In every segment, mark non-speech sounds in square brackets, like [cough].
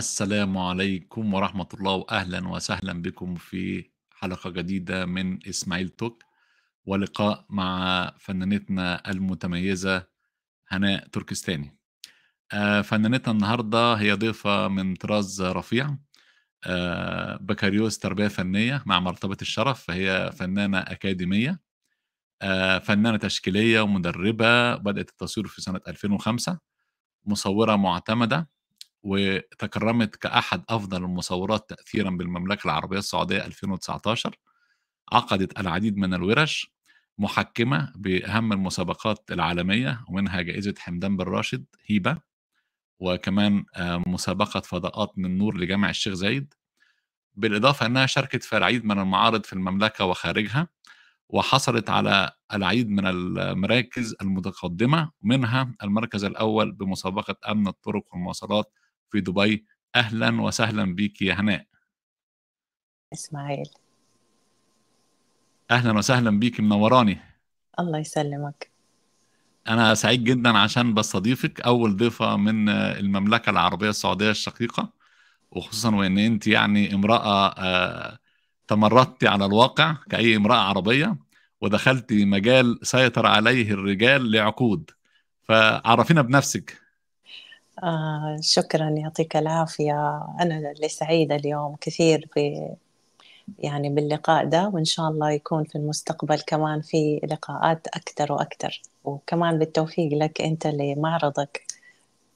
السلام عليكم ورحمة الله وأهلا وسهلا بكم في حلقة جديدة من إسماعيل توك ولقاء مع فنانتنا المتميزة هناء تركستاني آه، فنانتنا النهاردة هي ضيفة من طراز رفيع آه، بكالوريوس تربية فنية مع مرتبة الشرف فهي فنانة أكاديمية آه، فنانة تشكيلية ومدربة بدأت التصوير في سنة 2005 مصورة معتمدة وتكرمت كأحد أفضل المصورات تأثيرا بالمملكة العربية السعودية 2019 عقدت العديد من الورش محكمة بأهم المسابقات العالمية ومنها جائزة حمدان بن راشد هيبة وكمان آه، مسابقة فضاءات من نور لجامع الشيخ زايد بالإضافة أنها شاركت في العديد من المعارض في المملكة وخارجها وحصلت على العديد من المراكز المتقدمة منها المركز الأول بمسابقة أمن الطرق والمواصلات في دبي اهلا وسهلا بك يا هناء اسماعيل اهلا وسهلا بك منوراني الله يسلمك انا سعيد جدا عشان بستضيفك اول ضيفه من المملكه العربيه السعوديه الشقيقه وخصوصا وان انت يعني امراه آه، تمردتي على الواقع كاي امراه عربيه ودخلتي مجال سيطر عليه الرجال لعقود فعرفينا بنفسك آه شكرا يعطيك العافية أنا اللي سعيدة اليوم كثير ب يعني باللقاء ده وإن شاء الله يكون في المستقبل كمان في لقاءات أكثر وأكثر وكمان بالتوفيق لك أنت لمعرضك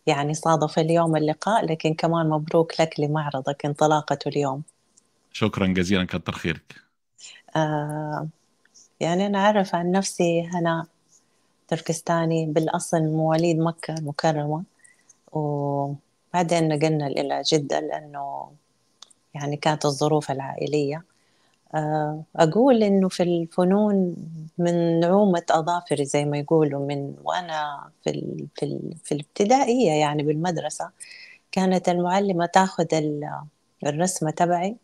يعني صادف اليوم اللقاء لكن كمان مبروك لك لمعرضك انطلاقته اليوم شكرا جزيلا كتر خيرك آه يعني أنا أعرف عن نفسي هنا تركستاني بالأصل مواليد مكة المكرمة وبعدين نقلنا إلى جدة لأنه يعني كانت الظروف العائلية آه، أقول إنه في الفنون من نعومة أظافري زي ما يقولوا من وأنا في ال في, ال في الابتدائية يعني بالمدرسة كانت المعلمة تاخذ الرسمة تبعي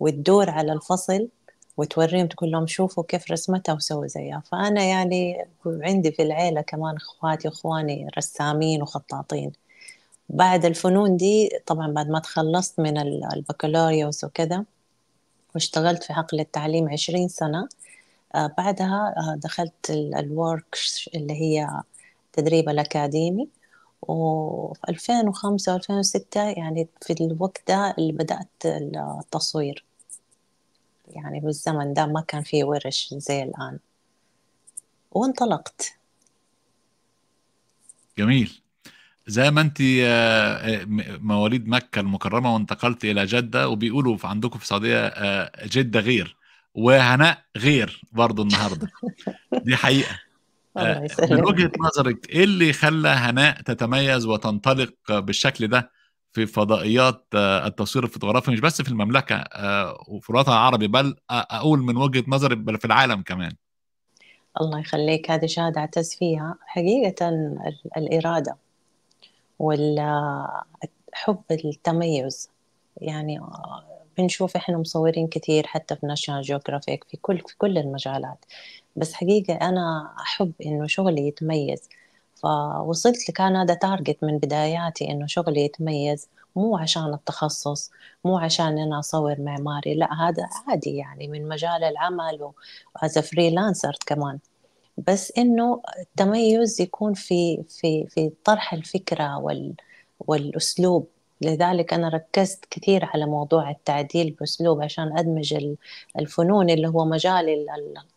وتدور على الفصل وتوريهم تقول لهم شوفوا كيف رسمتها وسووا زيها فأنا يعني عندي في العيلة كمان إخواتي وإخواني رسامين وخطاطين بعد الفنون دي طبعا بعد ما تخلصت من البكالوريوس وكذا واشتغلت في حقل التعليم عشرين سنة آه، بعدها آه، دخلت الورك اللي هي التدريب الأكاديمي وفي 2005 و2006 يعني في الوقت ده اللي بدأت التصوير يعني بالزمن ده ما كان فيه ورش زي الآن وانطلقت جميل زي ما انت آه، آه، مواليد مكه المكرمه وانتقلت الى جده وبيقولوا في عندكم في السعوديه آه، جده غير وهناء غير برضه النهارده دي حقيقه [laughs] من وجهه نظرك ايه اللي خلى هناء تتميز وتنطلق بالشكل ده في فضائيات التصوير الفوتوغرافي مش بس في المملكه وفي الوطن العربي بل اقول من وجهه نظري بل في العالم كمان الله يخليك هذه شهادة أعتز فيها حقيقة الإرادة والحب التميز يعني بنشوف احنا مصورين كثير حتى في ناشونال جيوغرافيك في كل في كل المجالات بس حقيقة أنا أحب إنه شغلي يتميز فوصلت لكان هذا تارجت من بداياتي إنه شغلي يتميز مو عشان التخصص مو عشان أنا أصور معماري لا هذا عادي يعني من مجال العمل وأز فريلانسر كمان بس انه التميز يكون في في في طرح الفكره وال والاسلوب لذلك انا ركزت كثير على موضوع التعديل باسلوب عشان ادمج الفنون اللي هو مجالي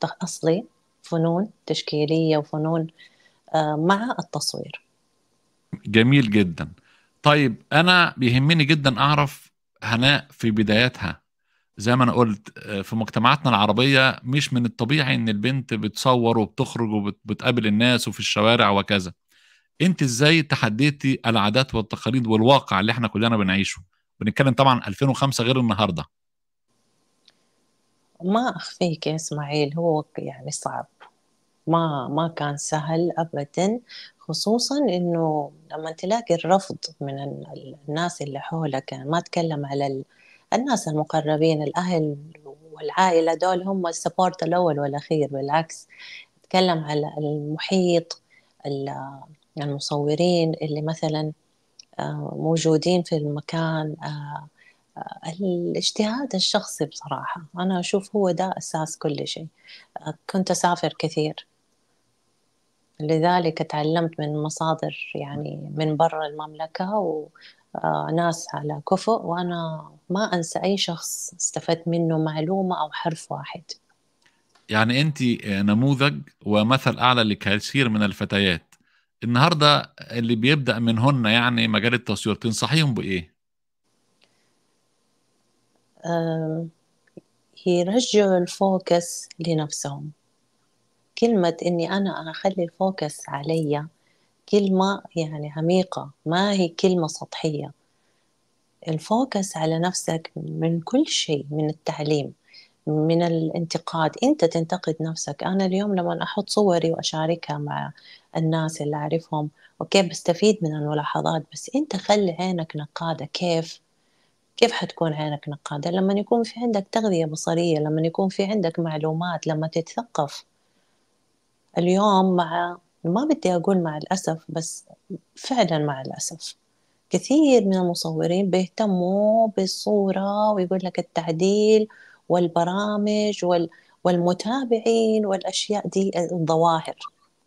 الاصلي فنون تشكيليه وفنون آه، مع التصوير جميل جدا طيب انا بيهمني جدا اعرف هناء في بداياتها زي ما انا قلت آه، في مجتمعاتنا العربيه مش من الطبيعي ان البنت بتصور وبتخرج وبتقابل الناس وفي الشوارع وكذا انت ازاي تحديتي العادات والتقاليد والواقع اللي احنا كلنا بنعيشه بنتكلم طبعا 2005 غير النهارده ما اخفيك يا اسماعيل هو يعني صعب ما ما كان سهل ابدا خصوصا انه لما تلاقي الرفض من الناس اللي حولك يعني ما اتكلم على الناس المقربين الأهل والعائلة دول هم السبورت الأول والأخير بالعكس أتكلم على المحيط المصورين اللي مثلا آه، موجودين في المكان آه، آه، الاجتهاد الشخصي بصراحة أنا أشوف هو ده أساس كل شيء كنت أسافر كثير لذلك تعلمت من مصادر يعني من برا المملكة وناس آه، على كفؤ وأنا ما أنسى أي شخص استفدت منه معلومة أو حرف واحد يعني أنت نموذج ومثل أعلى لكثير من الفتيات النهاردة اللي بيبدأ منهن يعني مجال التصوير تنصحيهم بإيه؟ آه، يرجعوا الفوكس لنفسهم كلمة إني أنا أخلي الفوكس عليا كلمة يعني عميقة ما هي كلمة سطحية الفوكس على نفسك من كل شيء من التعليم من الانتقاد انت تنتقد نفسك انا اليوم لما احط صوري واشاركها مع الناس اللي اعرفهم اوكي بستفيد من الملاحظات بس انت خلي عينك نقاده كيف كيف حتكون عينك نقاده لما يكون في عندك تغذيه بصريه لما يكون في عندك معلومات لما تتثقف اليوم مع ما بدي أقول مع الأسف بس فعلا مع الأسف كثير من المصورين بيهتموا بالصورة ويقول لك التعديل والبرامج وال... والمتابعين والأشياء دي الظواهر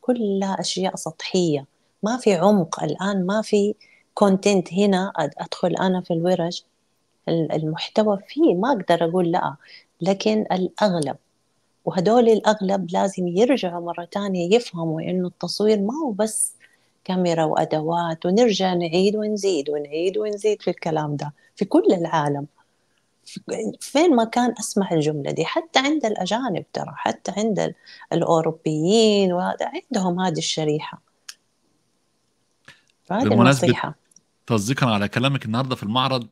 كلها أشياء سطحية ما في عمق الآن ما في كونتنت هنا أدخل أنا في الورش المحتوى فيه ما أقدر أقول لا لكن الأغلب وهدول الأغلب لازم يرجعوا مرة تانية يفهموا إنه التصوير ما هو بس كاميرا وأدوات ونرجع نعيد ونزيد ونعيد ونزيد في الكلام ده في كل العالم فين ما كان أسمع الجملة دي حتى عند الأجانب ترى حتى عند الأوروبيين وهذا عندهم هذه الشريحة فهذه تصديقا على كلامك النهارده في المعرض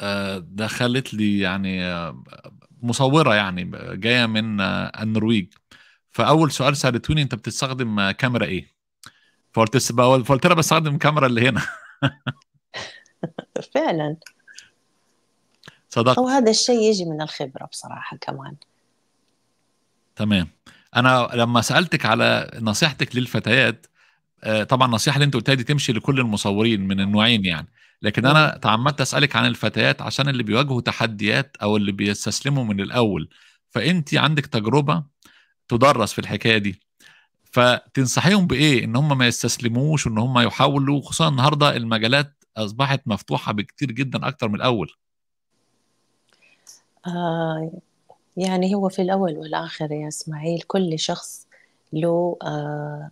آه، دخلت لي يعني آه، مصوره يعني جايه من آه، النرويج فاول سؤال سالتوني انت بتستخدم آه، كاميرا ايه؟ فقلت فقلت لها بستخدم الكاميرا اللي هنا [laughs] فعلا صدقت وهذا الشيء يجي من الخبره بصراحه كمان تمام انا لما سالتك على نصيحتك للفتيات آه، طبعا النصيحه اللي انت قلتها دي تمشي لكل المصورين من النوعين يعني لكن انا تعمدت اسالك عن الفتيات عشان اللي بيواجهوا تحديات او اللي بيستسلموا من الاول فانت عندك تجربه تدرس في الحكايه دي فتنصحيهم بايه ان هم ما يستسلموش وان هم يحاولوا خصوصا النهارده المجالات اصبحت مفتوحه بكتير جدا اكتر من الاول آه يعني هو في الاول والاخر يا اسماعيل كل شخص له آه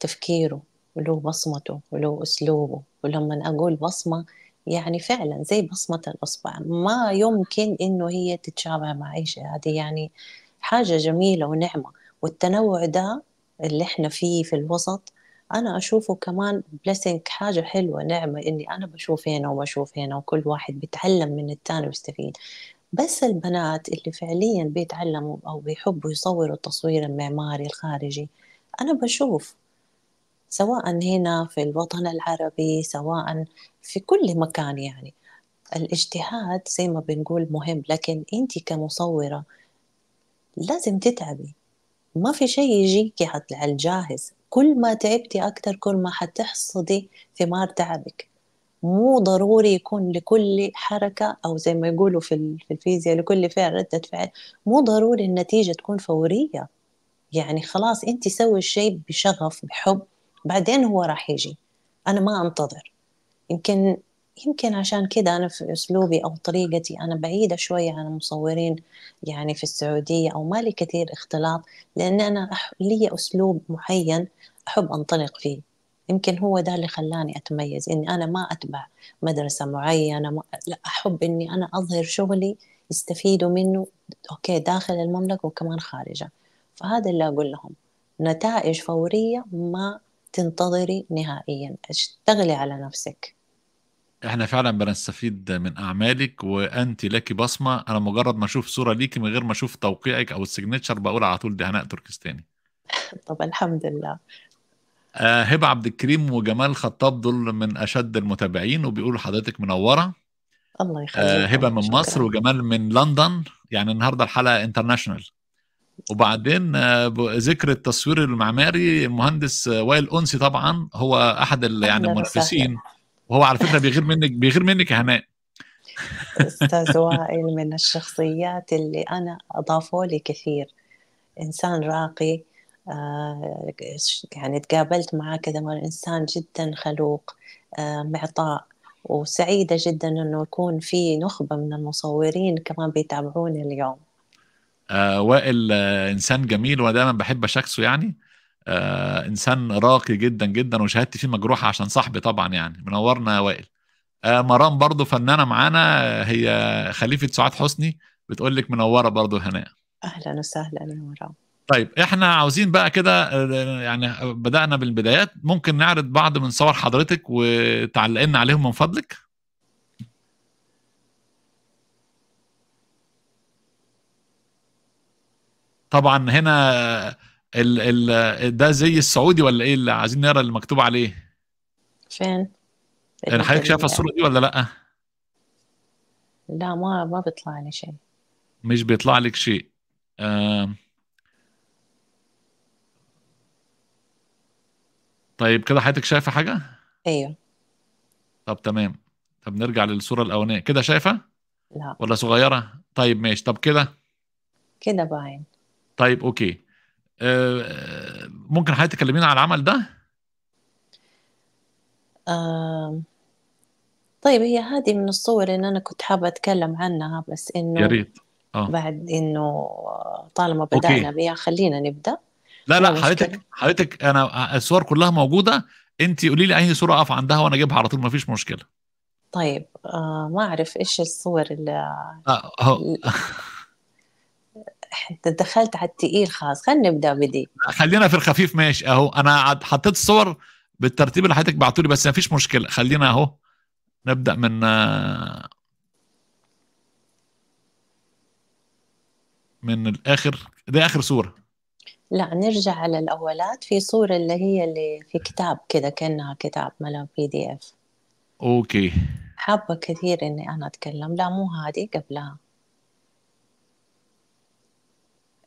تفكيره وله بصمته وله أسلوبه ولما أقول بصمة يعني فعلا زي بصمة الأصبع ما يمكن إنه هي تتشابه مع أي شيء هذه يعني حاجة جميلة ونعمة والتنوع ده اللي احنا فيه في الوسط أنا أشوفه كمان بليسنج حاجة حلوة نعمة إني أنا بشوف هنا وبشوف هنا وكل واحد بيتعلم من التاني ويستفيد بس البنات اللي فعليا بيتعلموا أو بيحبوا يصوروا التصوير المعماري الخارجي أنا بشوف سواء هنا في الوطن العربي سواء في كل مكان يعني الاجتهاد زي ما بنقول مهم لكن انت كمصوره لازم تتعبي ما في شيء يجيك على الجاهز كل ما تعبتي اكثر كل ما حتحصدي ثمار تعبك مو ضروري يكون لكل حركة أو زي ما يقولوا في الفيزياء لكل فعل ردة فعل مو ضروري النتيجة تكون فورية يعني خلاص أنت سوي الشيء بشغف بحب بعدين هو راح يجي انا ما انتظر يمكن يمكن عشان كده أنا في أسلوبي أو طريقتي أنا بعيدة شوية عن المصورين يعني في السعودية أو ما لي كثير اختلاط لأن أنا لي أسلوب معين أحب أنطلق فيه يمكن هو ده اللي خلاني أتميز إني أنا ما أتبع مدرسة معينة ما... لا أحب إني أنا أظهر شغلي يستفيدوا منه أوكي داخل المملكة وكمان خارجه فهذا اللي أقول لهم نتائج فورية ما تنتظري نهائيا اشتغلي على نفسك احنا فعلا بنستفيد من اعمالك وانت لك بصمه انا مجرد ما اشوف صوره ليكي من غير ما اشوف توقيعك او السيجنتشر بقول على طول دي هناء تركستاني [laughs] طب الحمد لله آه هبه عبد الكريم وجمال خطاب دول من اشد المتابعين وبيقولوا حضرتك منوره الله يخليك آه هبه من شكرا. مصر وجمال من لندن يعني النهارده الحلقه انترناشونال وبعدين آه، ذكر التصوير المعماري المهندس آه، وائل انسي طبعا هو احد يعني المنافسين وهو على فكره بيغير منك بيغير منك يا هناء استاذ وائل من الشخصيات اللي انا اضافوا لي كثير انسان راقي آه، يعني تقابلت معاه كذا مره انسان جدا خلوق معطاء وسعيدة جدا أنه يكون في نخبة من المصورين كمان بيتابعوني اليوم آه، وائل آه، انسان جميل ودايما بحب شخصه يعني آه، انسان راقي جدا جدا وشهادتي فيه مجروحه عشان صاحبي طبعا يعني منورنا يا وائل مرام برضو فنانه معانا هي خليفه سعاد حسني بتقول لك منوره برضو هناء اهلا وسهلا يا مرام طيب احنا عاوزين بقى كده يعني بدانا بالبدايات ممكن نعرض بعض من صور حضرتك وتعلقنا عليهم من فضلك طبعا هنا ال ال ده زي السعودي ولا ايه اللي عايزين نقرا اللي مكتوب عليه فين يعني حضرتك شايفه الصوره دي ولا لا لا ما ما بيطلع لي شيء مش بيطلع لك شيء آه. طيب كده حضرتك شايفه حاجه ايوه طب تمام طب نرجع للصوره الاولانيه كده شايفه لا ولا صغيره طيب ماشي طب كده كده باين يعني. طيب اوكي أه ممكن حضرتك تكلمينا على العمل ده؟ آه طيب هي هذه من الصور ان انا كنت حابه اتكلم عنها بس انه يا ريت آه. بعد انه طالما بدانا بها خلينا نبدا لا لا حضرتك حضرتك انا الصور كلها موجوده انت قولي لي اي صوره اقف عندها وانا اجيبها على طول ما فيش مشكله طيب آه ما اعرف ايش الصور اللي آه [laughs] انت دخلت على التقيل خلاص خلينا نبدا بدي خلينا في الخفيف ماشي اهو انا حطيت الصور بالترتيب اللي حضرتك بعتولي بس ما فيش مشكله خلينا اهو نبدا من من الاخر ده اخر صوره لا نرجع على الاولات في صوره اللي هي اللي في كتاب كده كانها كتاب ملا بي دي اف اوكي حابه كثير اني انا اتكلم لا مو هذه قبلها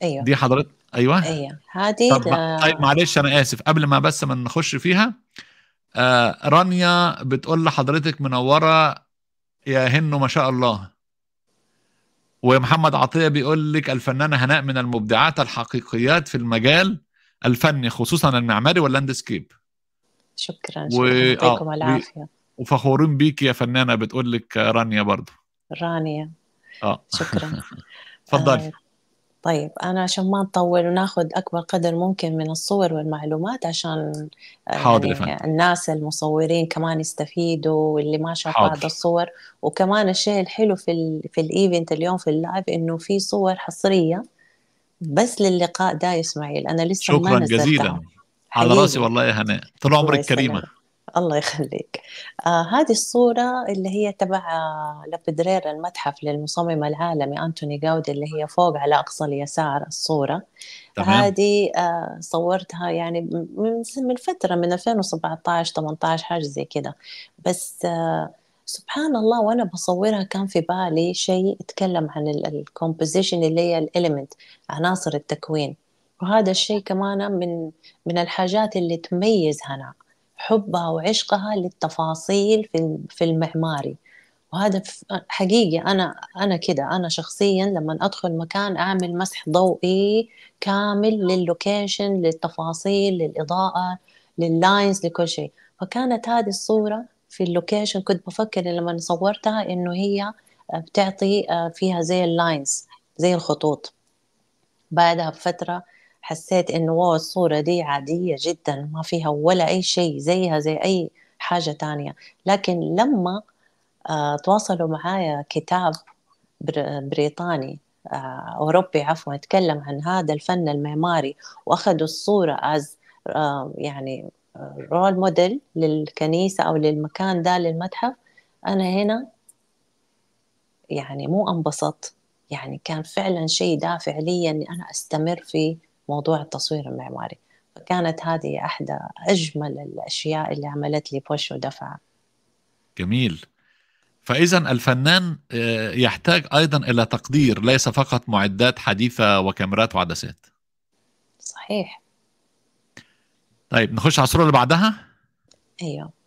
ايوه دي حضرتك ايوه ايوه هذه طب ده... طيب معلش انا اسف قبل ما بس ما نخش فيها آه رانيا بتقول لحضرتك منوره يا هنو ما شاء الله ومحمد عطيه بيقول لك الفنانه هناء من المبدعات الحقيقيات في المجال الفني خصوصا المعماري واللاندسكيب شكرا شكرا آه، و... يعطيكم العافيه وفخورين بيك يا فنانه بتقول لك رانيا برضو رانيا اه شكرا اتفضلي [laughs] آه، طيب أنا عشان ما نطول وناخذ أكبر قدر ممكن من الصور والمعلومات عشان آه، حاضر يعني الناس المصورين كمان يستفيدوا واللي ما شاف بعض الصور وكمان الشيء الحلو في الـ في الإيفنت اليوم في اللايف إنه في صور حصرية بس للقاء ده إسماعيل أنا لسه شكرا ما نزلتها. جزيلا على راسي والله يا هناء طول عمرك كريمة الله يخليك آه هذه الصورة اللي هي تبع آه، لابدرير المتحف للمصمم العالمي أنتوني جاودي اللي هي فوق على أقصى اليسار الصورة هذه آه صورتها يعني من من فترة من 2017 18 حاجة زي كده بس آه سبحان الله وانا بصورها كان في بالي شيء يتكلم عن الكومبوزيشن اللي هي الاليمنت عناصر التكوين وهذا الشيء كمان من من الحاجات اللي تميز هنا حبها وعشقها للتفاصيل في في المعماري وهذا حقيقي انا انا كده انا شخصيا لما ادخل مكان اعمل مسح ضوئي كامل للوكيشن للتفاصيل للاضاءه لللاينز لكل شيء فكانت هذه الصوره في اللوكيشن كنت بفكر لما صورتها انه هي آه، بتعطي آه، فيها زي اللاينز زي الخطوط بعدها بفتره حسيت انه واو الصورة دي عادية جدا ما فيها ولا اي شيء زيها زي اي حاجة تانية لكن لما آه، تواصلوا معايا كتاب بريطاني آه، أوروبي عفوا اتكلم عن هذا الفن المعماري وأخذوا الصورة از آه، يعني رول موديل للكنيسة أو للمكان ده للمتحف أنا هنا يعني مو انبسط يعني كان فعلا شيء دافع لي اني انا استمر فيه موضوع التصوير المعماري فكانت هذه أحدى أجمل الأشياء اللي عملت لي بوش ودفعة جميل فإذا الفنان آه، يحتاج أيضا إلى تقدير ليس فقط معدات حديثة وكاميرات وعدسات صحيح طيب نخش على الصورة اللي بعدها أيوه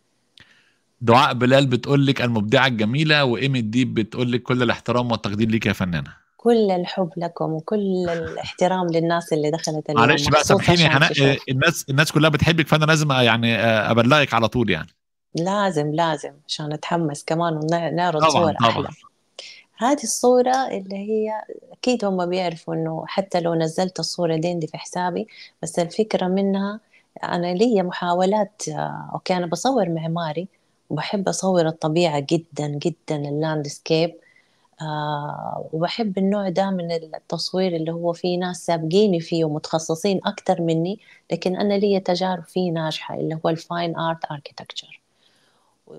دعاء بلال بتقول لك المبدعة الجميلة وإيمي الديب بتقول لك كل الاحترام والتقدير ليك يا فنانة كل الحب لكم وكل الاحترام للناس اللي دخلت اليوم معلش بقى سامحيني حنا الناس الناس كلها بتحبك فانا لازم آه، يعني آه، ابلغك على طول يعني لازم لازم عشان نتحمس كمان ونعرض طبعًا صور طبعًا. احلى هذه الصورة اللي هي أكيد هم بيعرفوا إنه حتى لو نزلت الصورة عندي في حسابي بس الفكرة منها أنا لي محاولات آه، أوكي أنا بصور معماري وبحب أصور الطبيعة جدا جدا اللاندسكيب آه، وبحب النوع ده من التصوير اللي هو فيه ناس سابقيني فيه ومتخصصين أكتر مني لكن أنا لي تجارب فيه ناجحة اللي هو الفاين آرت أركيتكتشر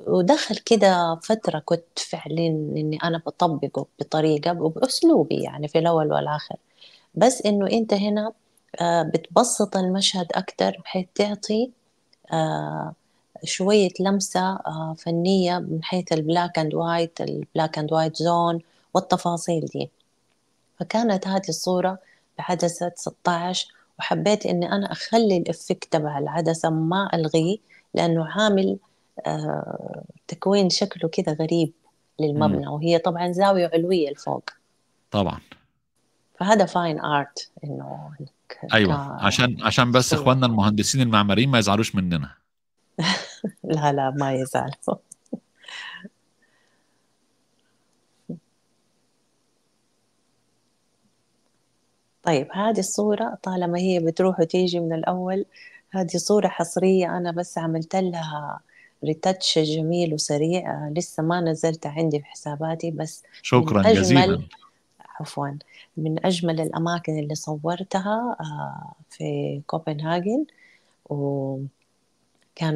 ودخل كده فترة كنت فعلا إني أنا بطبقه بطريقة وبأسلوبي يعني في الأول والآخر بس إنه أنت هنا آه، بتبسط المشهد أكتر بحيث تعطي آه، شوية لمسة فنية من حيث البلاك اند وايت البلاك اند وايت زون والتفاصيل دي فكانت هذه الصورة بعدسة 16 وحبيت اني انا اخلي الإفكت تبع العدسة ما الغيه لانه عامل آه، تكوين شكله كذا غريب للمبنى مم. وهي طبعا زاوية علوية لفوق طبعا فهذا فاين ارت انه ايوه عشان عشان بس اخواننا المهندسين المعماريين ما يزعلوش مننا [laughs] لا لا ما يزعلوا طيب هذه الصورة طالما هي بتروح وتيجي من الأول هذه صورة حصرية أنا بس عملت لها ريتاتش جميل وسريع آه، لسه ما نزلت عندي في حساباتي بس شكرا أجمل جزيلا عفوا من أجمل الأماكن اللي صورتها آه، في كوبنهاجن وكان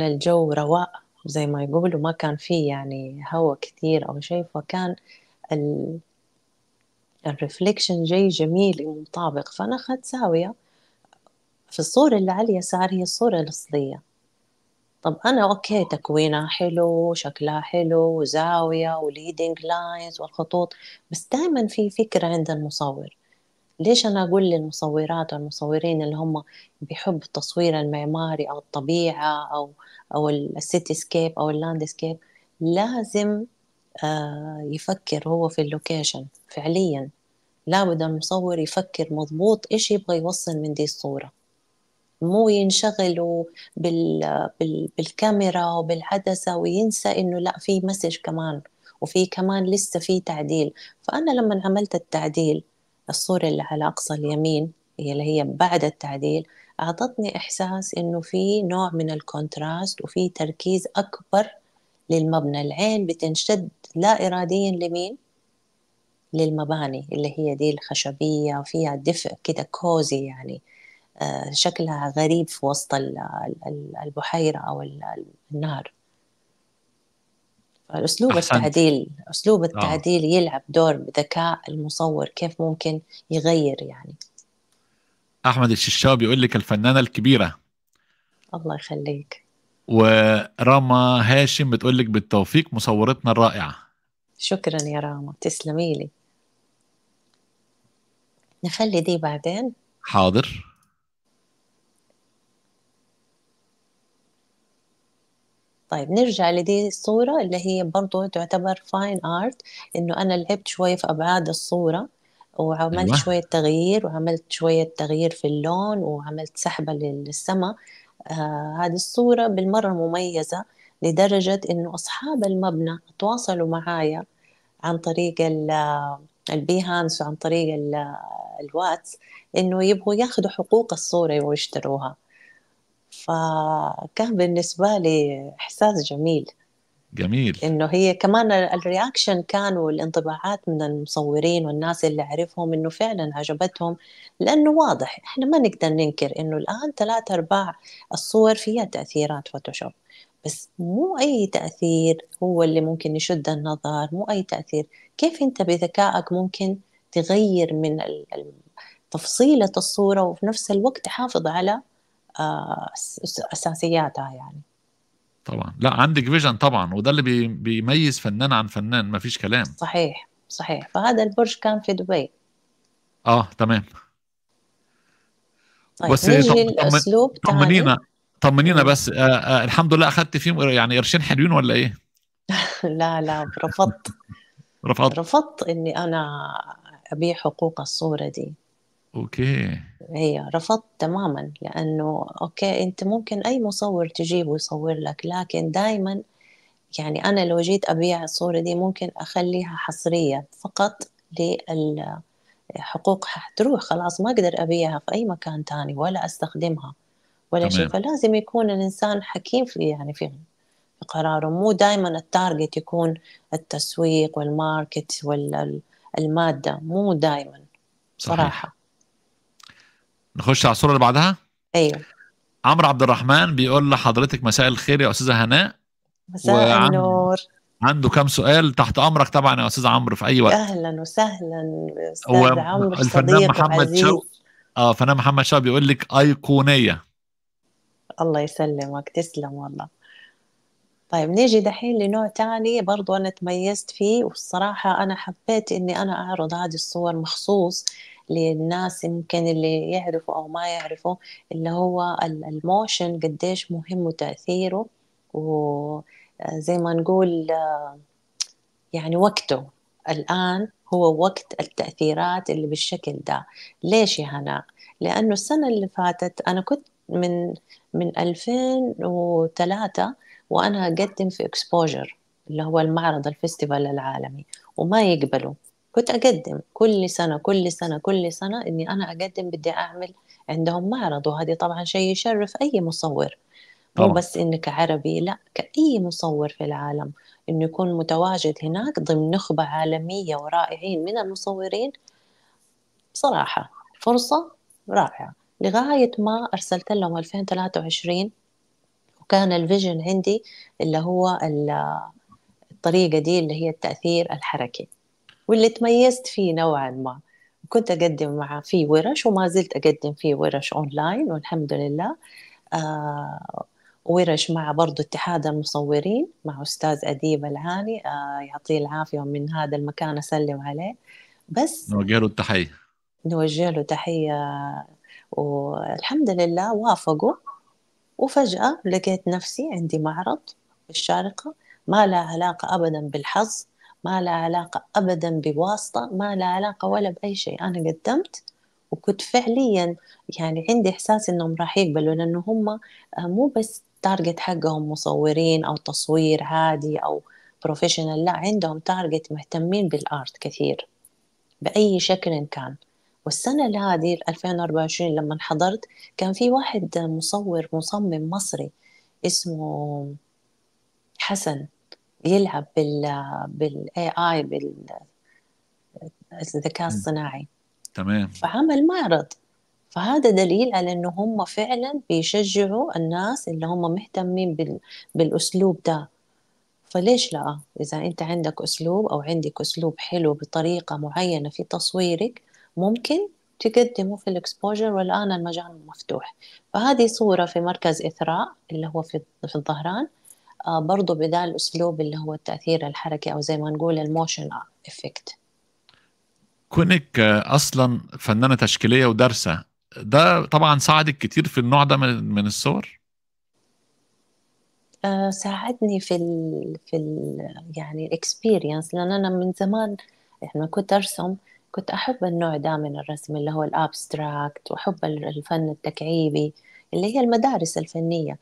الجو رواء زي ما يقولوا ما كان فيه يعني هواء كتير أو شيء فكان الريفليكشن جاي جميل ومطابق فانا اخذت زاويه في الصورة اللي على اليسار هي الصورة الأصلية طب أنا أوكي تكوينها حلو شكلها حلو وزاوية وليدنج لاينز والخطوط بس دائما في فكرة عند المصور ليش أنا أقول للمصورات والمصورين اللي هم بيحبوا التصوير المعماري أو الطبيعة أو أو السيتي سكيب أو اللاندسكيب لازم آه، يفكر هو في اللوكيشن فعليا لابد المصور يفكر مضبوط ايش يبغى يوصل من دي الصوره مو ينشغلوا بال... بال... بالكاميرا وبالعدسه وينسى انه لا في مسج كمان وفي كمان لسه في تعديل فانا لما عملت التعديل الصوره اللي على اقصى اليمين هي اللي هي بعد التعديل اعطتني احساس انه في نوع من الكونتراست وفي تركيز اكبر للمبنى العين بتنشد لا اراديا لمين للمباني اللي هي دي الخشبية فيها دفء كده كوزي يعني آه، شكلها غريب في وسط البحيرة أو النهر أسلوب أحسنت. التعديل أسلوب آه. التعديل آه. يلعب دور بذكاء المصور كيف ممكن يغير يعني أحمد الششاب بيقول لك الفنانة الكبيرة الله يخليك وراما هاشم بتقول لك بالتوفيق مصورتنا الرائعة شكرا يا راما تسلمي لي نخلي دي بعدين حاضر طيب نرجع لدي الصورة اللي هي برضو تعتبر فاين آرت إنه أنا لعبت شوية في أبعاد الصورة وعملت أيوة. شوية تغيير وعملت شوية تغيير في اللون وعملت سحبة للسماء آه هذه الصورة بالمرة مميزة لدرجة إنه أصحاب المبنى تواصلوا معايا عن طريق البيهانس وعن طريق الواتس انه يبغوا ياخذوا حقوق الصوره ويشتروها فكان بالنسبه لي احساس جميل جميل انه هي كمان الرياكشن كان والانطباعات من المصورين والناس اللي اعرفهم انه فعلا عجبتهم لانه واضح احنا ما نقدر ننكر انه الان ثلاثة ارباع الصور فيها تاثيرات فوتوشوب بس مو أي تأثير هو اللي ممكن يشد النظر مو أي تأثير كيف أنت بذكائك ممكن تغير من تفصيلة الصورة وفي نفس الوقت تحافظ على آه، أساسياتها يعني طبعا لا عندك فيجن طبعا وده اللي بيميز فنان عن فنان ما فيش كلام صحيح صحيح فهذا البرج كان في دبي اه تمام طيب بس طمنينا طمنينا بس آآ آه، آآ آه، الحمد لله اخذت فيهم يعني قرشين حلوين ولا ايه؟ [laughs] لا لا رفضت [laughs] رفضت رفضت اني انا ابيع حقوق الصوره دي اوكي هي رفضت تماما لانه اوكي انت ممكن اي مصور تجيبه يصور لك لكن دائما يعني انا لو جيت ابيع الصوره دي ممكن اخليها حصريه فقط لل حتروح خلاص ما اقدر ابيعها في اي مكان تاني ولا استخدمها ولا شيء فلازم يكون الانسان حكيم في يعني في في قراره مو دائما التارجت يكون التسويق والماركت والماده مو دائما صراحه نخش على الصوره اللي بعدها ايوه عمرو عبد الرحمن بيقول لحضرتك مساء الخير يا استاذه هناء مساء النور عنده كم سؤال تحت امرك طبعا يا استاذ عمرو في اي وقت اهلا وسهلا استاذ عمرو الفنان محمد شوقي اه فنان محمد شوقي بيقول لك ايقونيه الله يسلمك تسلم والله طيب نيجي دحين لنوع تاني برضو أنا تميزت فيه والصراحة أنا حبيت إني أنا أعرض هذه الصور مخصوص للناس يمكن اللي يعرفوا أو ما يعرفوا اللي هو الموشن قديش مهم وتأثيره وزي ما نقول يعني وقته الآن هو وقت التأثيرات اللي بالشكل ده ليش يا هناء؟ لأنه السنة اللي فاتت أنا كنت من من 2003 وانا اقدم في اكسبوجر اللي هو المعرض الفيستيفال العالمي وما يقبلوا كنت اقدم كل سنه كل سنه كل سنه اني انا اقدم بدي اعمل عندهم معرض وهذه طبعا شيء يشرف اي مصور مو بس انك عربي لا كاي مصور في العالم انه يكون متواجد هناك ضمن نخبه عالميه ورائعين من المصورين بصراحه فرصه رائعه لغاية ما أرسلت لهم 2023 وكان الفيجن عندي اللي هو الطريقة دي اللي هي التأثير الحركي واللي تميزت فيه نوعا ما كنت أقدم مع في ورش وما زلت أقدم في ورش أونلاين والحمد لله آه، ورش مع برضو اتحاد المصورين مع أستاذ أديب العاني آه، يعطيه العافية من هذا المكان أسلم عليه بس نوجه له التحية نوجه له تحية والحمد لله وافقوا وفجأة لقيت نفسي عندي معرض في الشارقة ما له علاقة أبدا بالحظ ما له علاقة أبدا بواسطة ما له علاقة ولا بأي شيء أنا قدمت وكنت فعليا يعني عندي إحساس إنهم راح يقبلوا لأنه هم آه، مو بس تارجت حقهم مصورين أو تصوير عادي أو بروفيشنال لا عندهم تارجت مهتمين بالآرت كثير بأي شكل كان والسنة هذه 2024 لما حضرت كان في واحد مصور مصمم مصري اسمه حسن يلعب بال بالاي اي بالذكاء الصناعي تمام فعمل معرض فهذا دليل على انه هم فعلا بيشجعوا الناس اللي هم مهتمين بال... بالاسلوب ده فليش لا اذا انت عندك اسلوب او عندك اسلوب حلو بطريقه معينه في تصويرك ممكن تقدموا في الاكسبوجر والآن المجال مفتوح فهذه صورة في مركز إثراء اللي هو في, في الظهران برضه آه، برضو بدا الأسلوب اللي هو التأثير الحركي أو زي ما نقول الموشن إفكت كونك آه، أصلا فنانة تشكيلية ودارسة ده طبعا ساعدك كتير في النوع ده من, الصور آه، ساعدني في الـ في الـ يعني الاكسبيرينس لان انا من زمان لما كنت ارسم كنت أحب النوع ده من الرسم اللي هو الأبستراكت وأحب الفن التكعيبي اللي هي المدارس الفنية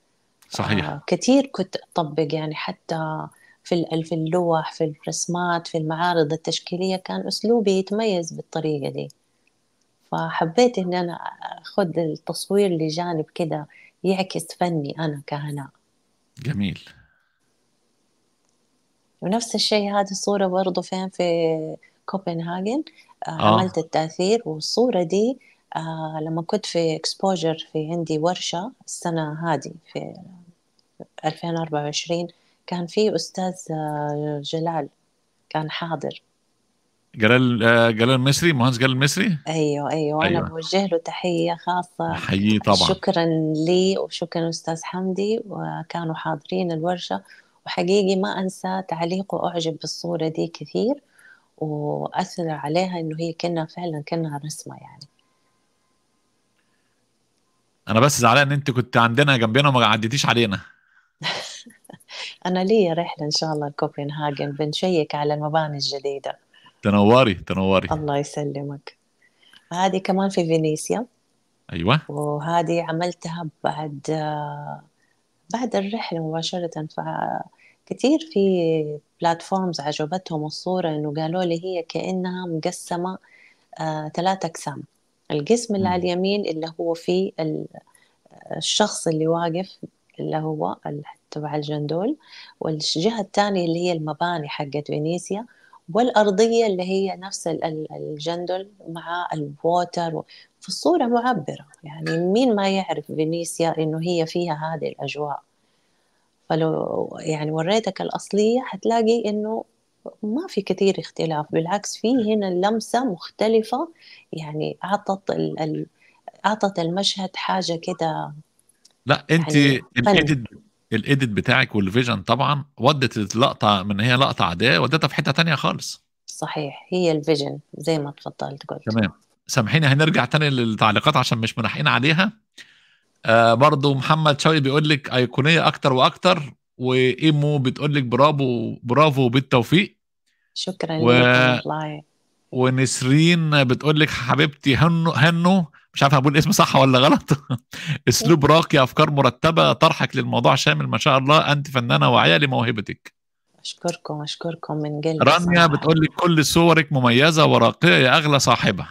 صحيح آه كثير كنت أطبق يعني حتى في في اللوح في الرسمات في المعارض التشكيلية كان أسلوبي يتميز بالطريقة دي فحبيت إن أنا أخذ التصوير لجانب كده يعكس فني أنا كهناء جميل ونفس الشيء هذه الصورة برضو فين في كوبنهاجن آه. عملت التأثير والصورة دي آه لما كنت في اكسبوجر في عندي ورشة السنة هذه في 2024 كان في أستاذ آه، جلال كان حاضر جلال آه، جلال المصري مهندس جلال المصري ايوه ايوه, أيوة. بوجه له تحيه خاصه حيي طبعا شكرا لي وشكرا استاذ حمدي وكانوا حاضرين الورشه وحقيقي ما انسى تعليقه اعجب بالصوره دي كثير واثر عليها انه هي كانها فعلا كانها رسمه يعني انا بس زعلان ان انت كنت عندنا جنبنا وما عديتيش علينا [laughs] انا لي رحله ان شاء الله لكوبنهاجن بنشيك على المباني الجديده تنوري تنوري الله يسلمك هذه كمان في فينيسيا ايوه وهذه عملتها بعد بعد الرحله مباشره فكثير في بلاتفورمز عجبتهم الصورة إنه قالوا لي هي كأنها مقسمة آه، ثلاث أقسام القسم اللي على اليمين اللي هو فيه الشخص اللي واقف اللي هو تبع الجندول والجهة الثانية اللي هي المباني حقت فينيسيا والأرضية اللي هي نفس الجندل مع الووتر في الصورة معبرة يعني مين ما يعرف فينيسيا إنه هي فيها هذه الأجواء فلو يعني وريتك الأصلية هتلاقي إنه ما في كثير اختلاف بالعكس في نعم. هنا اللمسة مختلفة يعني أعطت ال ال أعطت المشهد حاجة كده لا أنت يعني الإيديت بتاعك والفيجن طبعا ودت اللقطة من هي لقطة عادية ودتها في حتة تانية خالص صحيح هي الفيجن زي ما تفضلت قلت تمام سامحيني هنرجع تاني للتعليقات عشان مش ملاحقين عليها آه برضو محمد شوقي بيقول لك ايقونيه اكتر واكتر وايمو بتقول لك برافو برافو بالتوفيق شكرا و... ونسرين بتقول لك حبيبتي هنو هنو مش عارف اقول اسم صح ولا غلط [laughs] اسلوب راقي افكار مرتبه طرحك للموضوع شامل ما شاء الله انت فنانه واعيه لموهبتك اشكركم اشكركم من قلبي رانيا بتقول لك كل صورك مميزه وراقيه يا اغلى صاحبه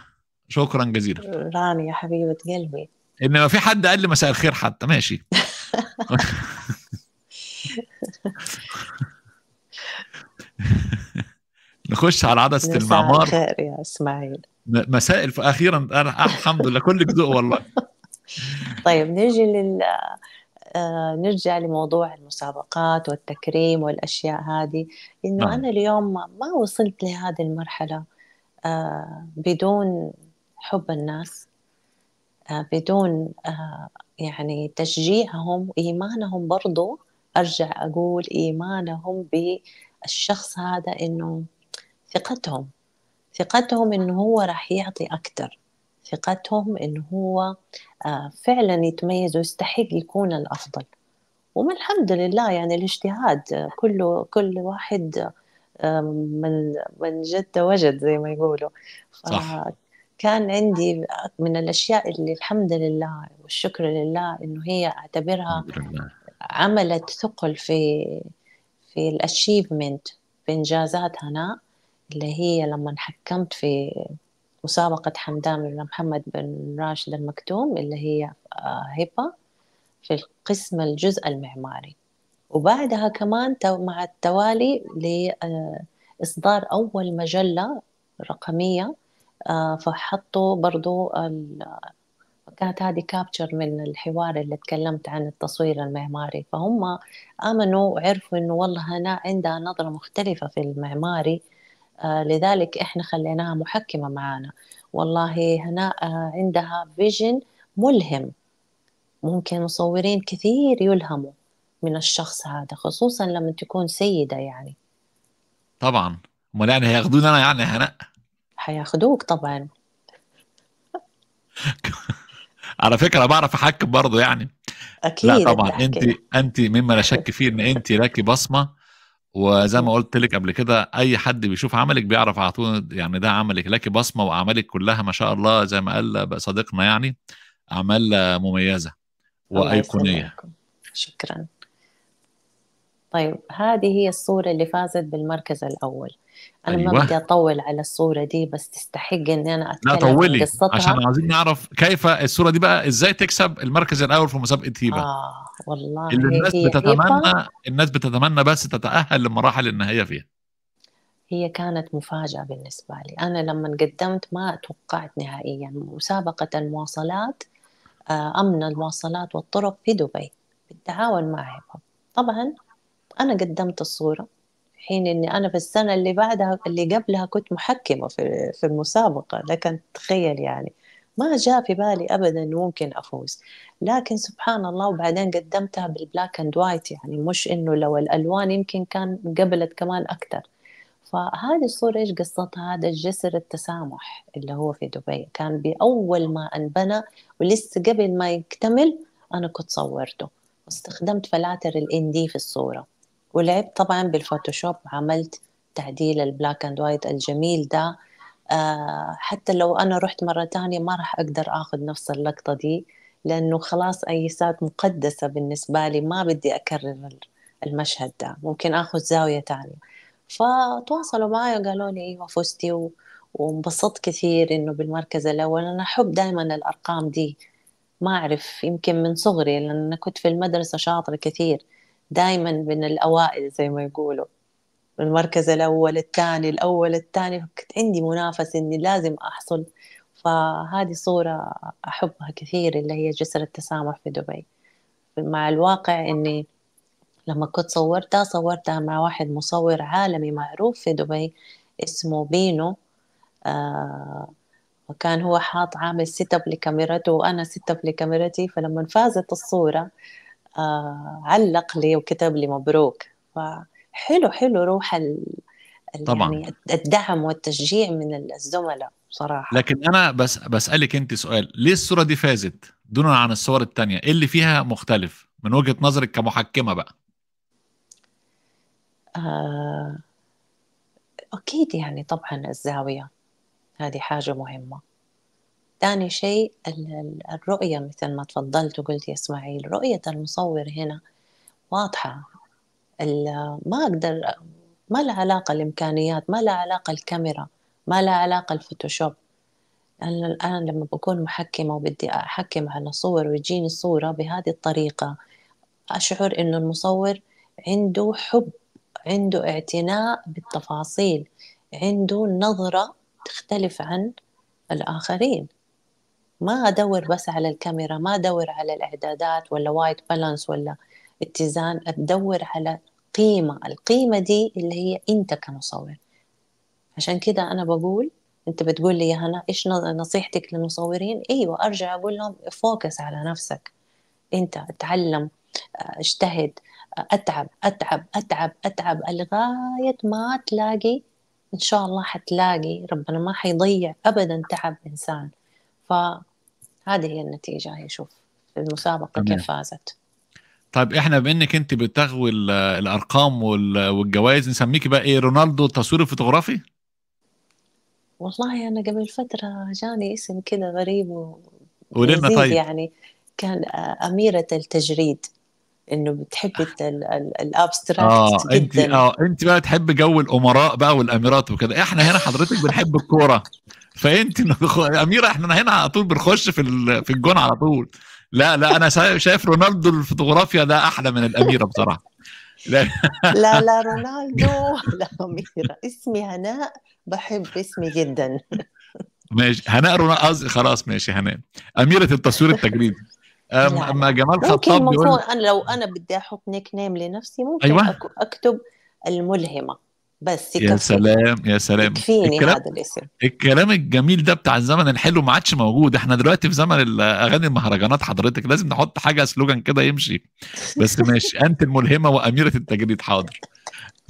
شكرا جزيلا رانيا حبيبه قلبي انما في حد قال لي مساء الخير حتى ماشي [laughs] نخش على عدسه المعمار مساء الخير يا اسماعيل مساء اخيرا انا الحمد لله كل ذوق والله [laughs] طيب نيجي لل آه، نرجع لموضوع المسابقات والتكريم والاشياء هذه انه نعم. انا اليوم ما وصلت لهذه المرحله آه، بدون حب الناس آه، بدون آه، يعني تشجيعهم وإيمانهم برضو أرجع أقول إيمانهم بالشخص هذا إنه ثقتهم ثقتهم إنه هو راح يعطي أكتر ثقتهم إنه هو آه، فعلا يتميز ويستحق يكون الأفضل ومن الحمد لله يعني الاجتهاد كله كل واحد من من جد وجد زي ما يقولوا صح. كان عندي من الاشياء اللي الحمد لله والشكر لله انه هي اعتبرها عملت ثقل في في الاشيفمنت في انجازات هناء اللي هي لما حكمت في مسابقة حمدان بن محمد بن راشد المكتوم اللي هي آه، هيبا في القسم الجزء المعماري وبعدها كمان مع التوالي لإصدار آه، أول مجلة رقمية آه، فحطوا برضو كانت هذه كابتشر من الحوار اللي تكلمت عن التصوير المعماري فهم آمنوا وعرفوا إنه والله هنا عندها نظرة مختلفة في المعماري آه، لذلك إحنا خليناها محكمة معانا والله هنا آه، عندها فيجن ملهم ممكن مصورين كثير يلهموا من الشخص هذا خصوصا لما تكون سيدة يعني طبعا امال يعني انا يعني هناء حياخدوك طبعا [laughs] على فكره بعرف احكم برضه يعني اكيد لا طبعا انت انت مما لا شك فيه ان انت لك بصمه وزي ما قلت لك قبل كده اي حد بيشوف عملك بيعرف على طول يعني ده عملك لك بصمه واعمالك كلها ما شاء الله زي ما قال صديقنا يعني اعمال مميزه وايقونيه شكرا طيب هذه هي الصورة اللي فازت بالمركز الأول أنا أيوة. ما بدي أطول على الصورة دي بس تستحق إني أنا أتكلم لا طولي قصتها. عشان عايزين نعرف كيف الصورة دي بقى إزاي تكسب المركز الأول في مسابقة هيبة آه والله اللي الناس بتتمنى الناس بتتمنى بس تتأهل للمراحل النهائية فيها هي كانت مفاجأة بالنسبة لي أنا لما قدمت ما توقعت نهائيا مسابقة المواصلات آه، أمن المواصلات والطرق في دبي بالتعاون مع هيبة طبعا انا قدمت الصوره حين اني انا في السنه اللي بعدها اللي قبلها كنت محكمه في في المسابقه لكن تخيل يعني ما جاء في بالي ابدا ممكن افوز لكن سبحان الله وبعدين قدمتها بالبلاك اند وايت يعني مش انه لو الالوان يمكن كان قبلت كمان اكثر فهذه الصورة إيش قصتها هذا الجسر التسامح اللي هو في دبي كان بأول ما انبنى ولسه قبل ما يكتمل أنا كنت صورته واستخدمت فلاتر الإن دي في الصورة ولعبت طبعا بالفوتوشوب عملت تعديل البلاك اند وايت الجميل ده آه حتى لو انا رحت مره تانية ما راح اقدر اخذ نفس اللقطه دي لانه خلاص اي ايسات مقدسه بالنسبه لي ما بدي اكرر المشهد ده ممكن اخذ زاويه تانية فتواصلوا معي وقالوا لي ايوه فزتي وانبسطت كثير انه بالمركز الاول انا احب دائما الارقام دي ما اعرف يمكن من صغري لان انا كنت في المدرسه شاطره كثير دائما من الاوائل زي ما يقولوا من المركز الاول الثاني الاول الثاني كنت عندي منافسه اني لازم احصل فهذه صورة أحبها كثير اللي هي جسر التسامح في دبي مع الواقع أني لما كنت صورتها صورتها مع واحد مصور عالمي معروف في دبي اسمه بينو آه وكان هو حاط عامل سيت اب لكاميرته وانا سيت اب لكاميرتي فلما فازت الصوره علق لي وكتب لي مبروك فحلو حلو روح ال... طبعا يعني الدعم والتشجيع من الزملاء بصراحه لكن انا بس بسالك انت سؤال ليه الصوره دي فازت دونا عن الصور الثانيه ايه اللي فيها مختلف من وجهه نظرك كمحكمه بقى آه... اكيد يعني طبعا الزاويه هذه حاجه مهمه ثاني شيء الرؤية مثل ما تفضلت وقلت يا إسماعيل رؤية المصور هنا واضحة ما أقدر ما لها علاقة الإمكانيات ما لها علاقة الكاميرا ما لها علاقة الفوتوشوب أنا الآن لما بكون محكمة وبدي أحكم على صور ويجيني صورة بهذه الطريقة أشعر إنه المصور عنده حب عنده اعتناء بالتفاصيل عنده نظرة تختلف عن الآخرين ما ادور بس على الكاميرا ما ادور على الاعدادات ولا وايت بالانس ولا اتزان ادور على قيمه القيمه دي اللي هي انت كمصور عشان كده انا بقول انت بتقول لي يا هنا ايش نصيحتك للمصورين ايوه ارجع اقول لهم فوكس على نفسك انت اتعلم آه، اجتهد آه، اتعب اتعب اتعب اتعب لغايه ما تلاقي ان شاء الله حتلاقي ربنا ما حيضيع ابدا تعب انسان ف هذه هي النتيجه هي شوف المسابقه كيف فازت طيب احنا بانك انت بتغوي الارقام والجوائز نسميكي بقى ايه رونالدو التصوير الفوتوغرافي والله انا قبل فتره جاني اسم كده غريب و... ولنا طيب يعني كان آه، اميره التجريد انه بتحبي آه. الابستراكت آه انت اه انت بقى تحب جو الامراء بقى والاميرات وكده احنا هنا حضرتك بنحب الكوره فانت اميره احنا هنا على طول بنخش في في الجون على طول لا لا انا شايف رونالدو الفوتوغرافيا ده احلى من الاميره بصراحه لا لا, [laughs] لا رونالدو [laughs] لا اميره اسمي هناء بحب اسمي جدا [laughs] ماشي هناء رونالدو خلاص ماشي هناء اميره التصوير التجريبي اما جمال خطاب ممكن يقول... انا لو انا بدي احط نيك نيم لنفسي ممكن أيوة. اكتب الملهمه بس يكفيني. يا سلام يا سلام يكفيني الكلام... هذا الاسم الكلام الجميل ده بتاع الزمن الحلو ما عادش موجود احنا دلوقتي في زمن اغاني المهرجانات حضرتك لازم نحط حاجه سلوجان كده يمشي بس ماشي انت الملهمه واميره التجريد حاضر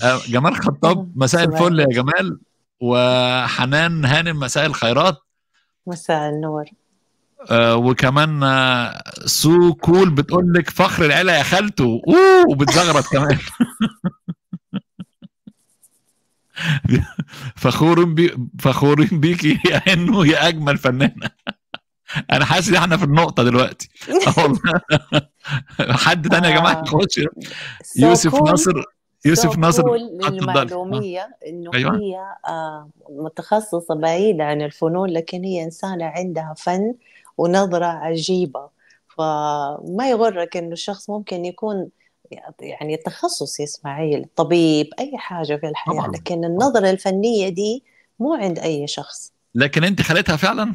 آه، جمال خطاب [laughs] مساء الفل يا جمال وحنان هانم مساء الخيرات مساء النور آه وكمان آه سو كول بتقول لك فخر العيله يا خالته اوه وبتزغرط كمان [laughs] فخورين بي فخورين بيكي انه يا اجمل فنانه انا حاسس ان احنا في النقطه دلوقتي [laughs] حد تاني يا جماعه آه. يخش يوسف ناصر يوسف ناصر المعلوميه آه. انه أيوة. هي آه، متخصصه بعيدة عن الفنون لكن هي انسانه عندها فن ونظره عجيبه فما يغرك انه الشخص ممكن يكون يعني تخصص اسماعيل طبيب اي حاجه في الحياه طبعا. لكن النظره الفنيه دي مو عند اي شخص لكن انت خليتها فعلا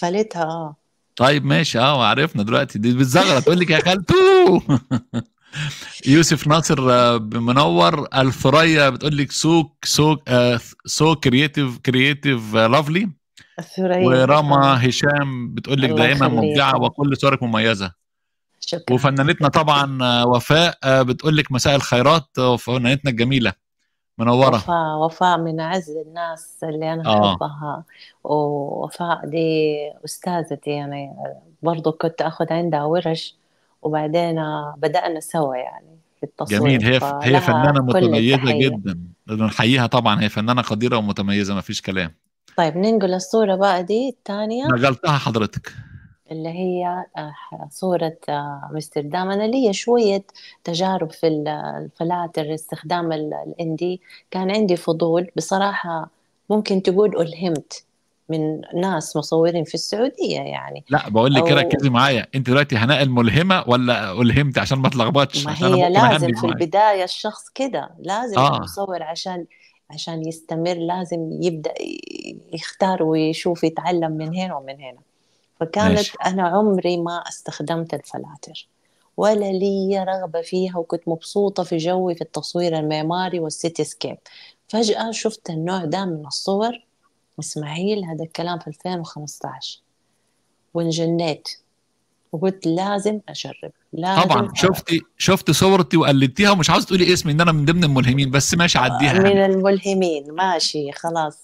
خليتها اه طيب ماشي اه عرفنا دلوقتي دي بالزغره تقول لك يا خالتو [laughs] يوسف ناصر آه، منور الثريا بتقول لك سوك سوك آه، سو كرييتيف كرييتيف آه، لافلي ورما هشام بتقول لك دائما مبدعه وكل صورك مميزه شكرا وفنانتنا طبعا آه، وفاء آه، بتقول لك مساء الخيرات آه، وفنانتنا الجميله منوره وفاء وفاء من اعز الناس اللي انا احبها آه. ووفاء دي استاذتي يعني برضو كنت اخذ عندها ورش وبعدين بدانا سوا يعني في التصوير جميل هي هي فنانه متميزه جدا نحييها طبعا هي فنانه قديره ومتميزه ما فيش كلام طيب ننقل الصوره بقى دي الثانيه نقلتها حضرتك اللي هي آه، صورة أمستردام آه، أنا لي شوية تجارب في الفلاتر استخدام الاندي كان عندي فضول بصراحة ممكن تقول ألهمت من ناس مصورين في السعوديه يعني لا بقول لك أو... ركزي معايا انت دلوقتي هناء الملهمه ولا الهمت عشان ما تلخبطش ما هي لازم في البدايه الشخص كده لازم آه. المصور عشان عشان يستمر لازم يبدا يختار ويشوف يتعلم من هنا ومن هنا فكانت ماشي. أنا عمري ما استخدمت الفلاتر ولا لي رغبة فيها وكنت مبسوطة في جوي في التصوير المعماري والسيتي سكيب فجأة شفت النوع ده من الصور إسماعيل هذا الكلام في 2015 وانجنيت وقلت لازم اجرب لازم طبعا أجرب. شفتي شفتي صورتي وقلدتيها ومش عاوز تقولي اسمي ان انا من ضمن الملهمين بس ماشي عديها من يعني. الملهمين ماشي خلاص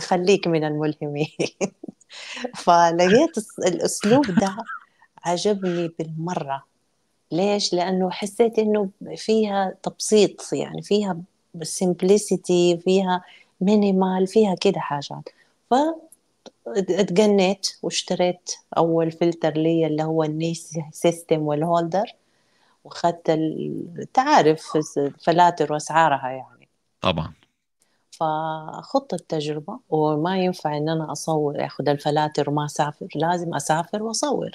خليك من الملهمين [laughs] [laughs] فلقيت الاسلوب ده عجبني بالمره ليش لانه حسيت انه فيها تبسيط يعني فيها سمبليسيتي فيها مينيمال فيها كده حاجات ف اتجنيت واشتريت اول فلتر لي اللي هو النيس سيستم والهولدر واخذت تعرف فلاتر واسعارها يعني طبعا فخط التجربة وما ينفع إن أنا أصور أخذ الفلاتر وما أسافر لازم أسافر وأصور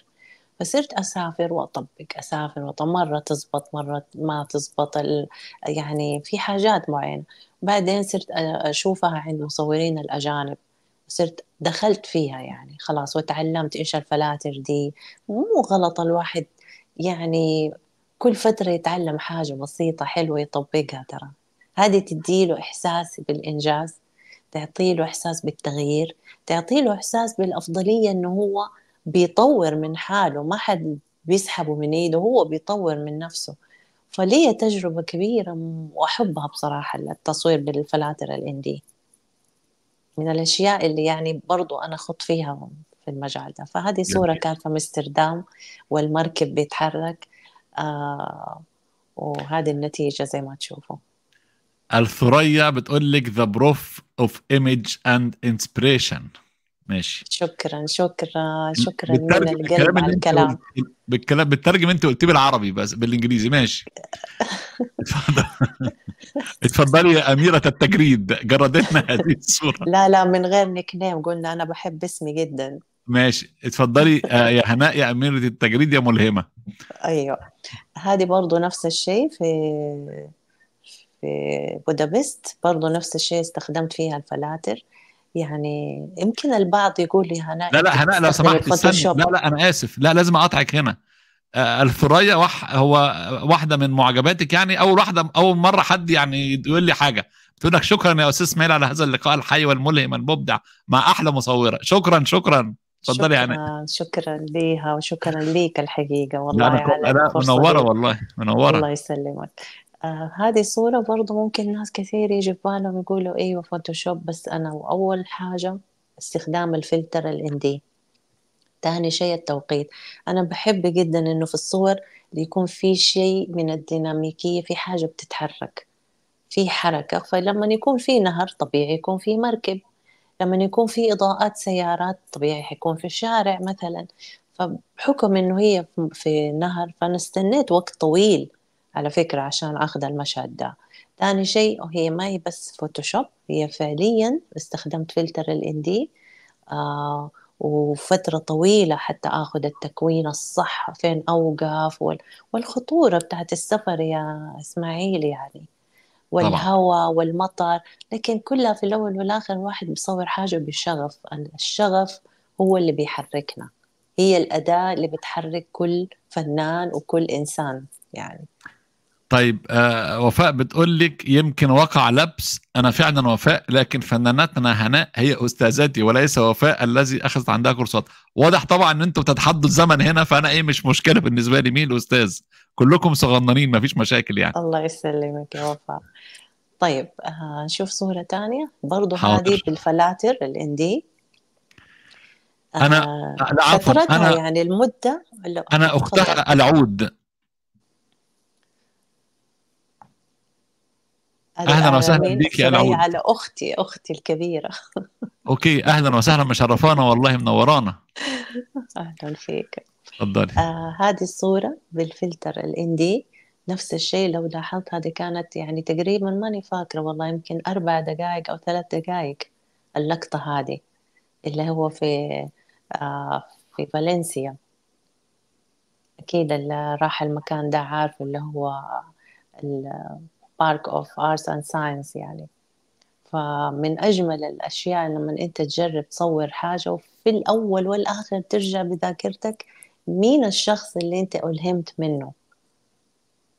فصرت أسافر وأطبق أسافر وأطبق مرة تزبط مرة ما تزبط ال... يعني في حاجات معينة بعدين صرت أشوفها عند مصورين الأجانب صرت دخلت فيها يعني خلاص وتعلمت إيش الفلاتر دي مو غلط الواحد يعني كل فترة يتعلم حاجة بسيطة حلوة يطبقها ترى هذه تديله إحساس بالإنجاز تعطي له إحساس بالتغيير تعطي له إحساس بالأفضلية إنه هو بيطور من حاله ما حد بيسحبه من إيده هو بيطور من نفسه فلي تجربة كبيرة وأحبها بصراحة التصوير بالفلاتر الاندي من الأشياء اللي يعني برضو أنا خط فيها في المجال ده فهذه صورة كانت في أمستردام والمركب بيتحرك آه وهذه النتيجة زي ما تشوفوا الثريا بتقول لك ذا بروف اوف ايمج اند انسبريشن ماشي شكرا شكرا شكرا من القلب على الكلام بالكلام بالترجم انت قلتيه بالعربي بس بالانجليزي ماشي [laughs] اتفضلي يا اميره التجريد جردتنا هذه الصوره لا لا من غير نيك نيم قلنا انا بحب اسمي جدا ماشي اتفضلي آه، يا هناء يا اميره التجريد يا ملهمه ايوه هذه برضه نفس الشيء في في بودابست برضو نفس الشيء استخدمت فيها الفلاتر يعني يمكن البعض يقول لي هناء لا لا هناء لو سمحت استني لا لا انا اسف لا لازم اقاطعك هنا آه، الثريا وح هو واحده من معجباتك يعني اول واحده اول مره حد يعني يقول لي حاجه بتقول لك شكرا يا استاذ اسماعيل على هذا اللقاء الحي والملهم المبدع مع احلى مصوره شكرا شكرا اتفضلي يعني شكرا ليها وشكرا ليك الحقيقه والله لا أنا, أنا منوره والله منوره الله يسلمك هذه صورة برضو ممكن ناس كثير يجي في بالهم يقولوا أيوة فوتوشوب بس أنا وأول حاجة استخدام الفلتر الاندي ثاني تاني شيء التوقيت أنا بحب جدا إنه في الصور يكون في شيء من الديناميكية في حاجة بتتحرك في حركة فلما يكون في نهر طبيعي يكون في مركب لما يكون في إضاءات سيارات طبيعي حيكون في الشارع مثلا فبحكم إنه هي في نهر فأنا استنيت وقت طويل على فكرة عشان أخذ المشهد ده ثاني شيء وهي ما هي بس فوتوشوب هي فعليا استخدمت فلتر ال دي آه، وفترة طويلة حتى آخذ التكوين الصح فين أوقف والخطورة بتاعت السفر يا إسماعيل يعني والهواء والمطر لكن كلها في الأول والآخر الواحد بيصور حاجة بشغف الشغف هو اللي بيحركنا هي الأداة اللي بتحرك كل فنان وكل إنسان يعني طيب آه وفاء بتقول لك يمكن وقع لبس انا فعلا وفاء لكن فنانتنا هناء هي استاذتي وليس وفاء الذي اخذت عندها كورسات واضح طبعا ان انتم بتتحدوا الزمن هنا فانا ايه مش مشكله بالنسبه لي مين الاستاذ كلكم صغننين مفيش مشاكل يعني الله يسلمك يا وفاء طيب آه نشوف صوره تانية برضه هذه بالفلاتر الاندي انا آه عفوا انا يعني المده انا اختها العود اهلا وسهلا بك يا العود على اختي اختي الكبيره [laughs] اوكي اهلا وسهلا مشرفانا والله منورانا اهلا فيك تفضلي آه هذه الصوره بالفلتر الان دي نفس الشيء لو لاحظت هذه كانت يعني تقريبا ماني فاكره والله يمكن اربع دقائق او ثلاث دقائق اللقطه هذه اللي هو في آه في فالنسيا اكيد اللي راح المكان ده عارف اللي هو اللي بارك اوف ارتس اند ساينس يعني فمن اجمل الاشياء لما انت تجرب تصور حاجه وفي الاول والاخر ترجع بذاكرتك مين الشخص اللي انت الهمت منه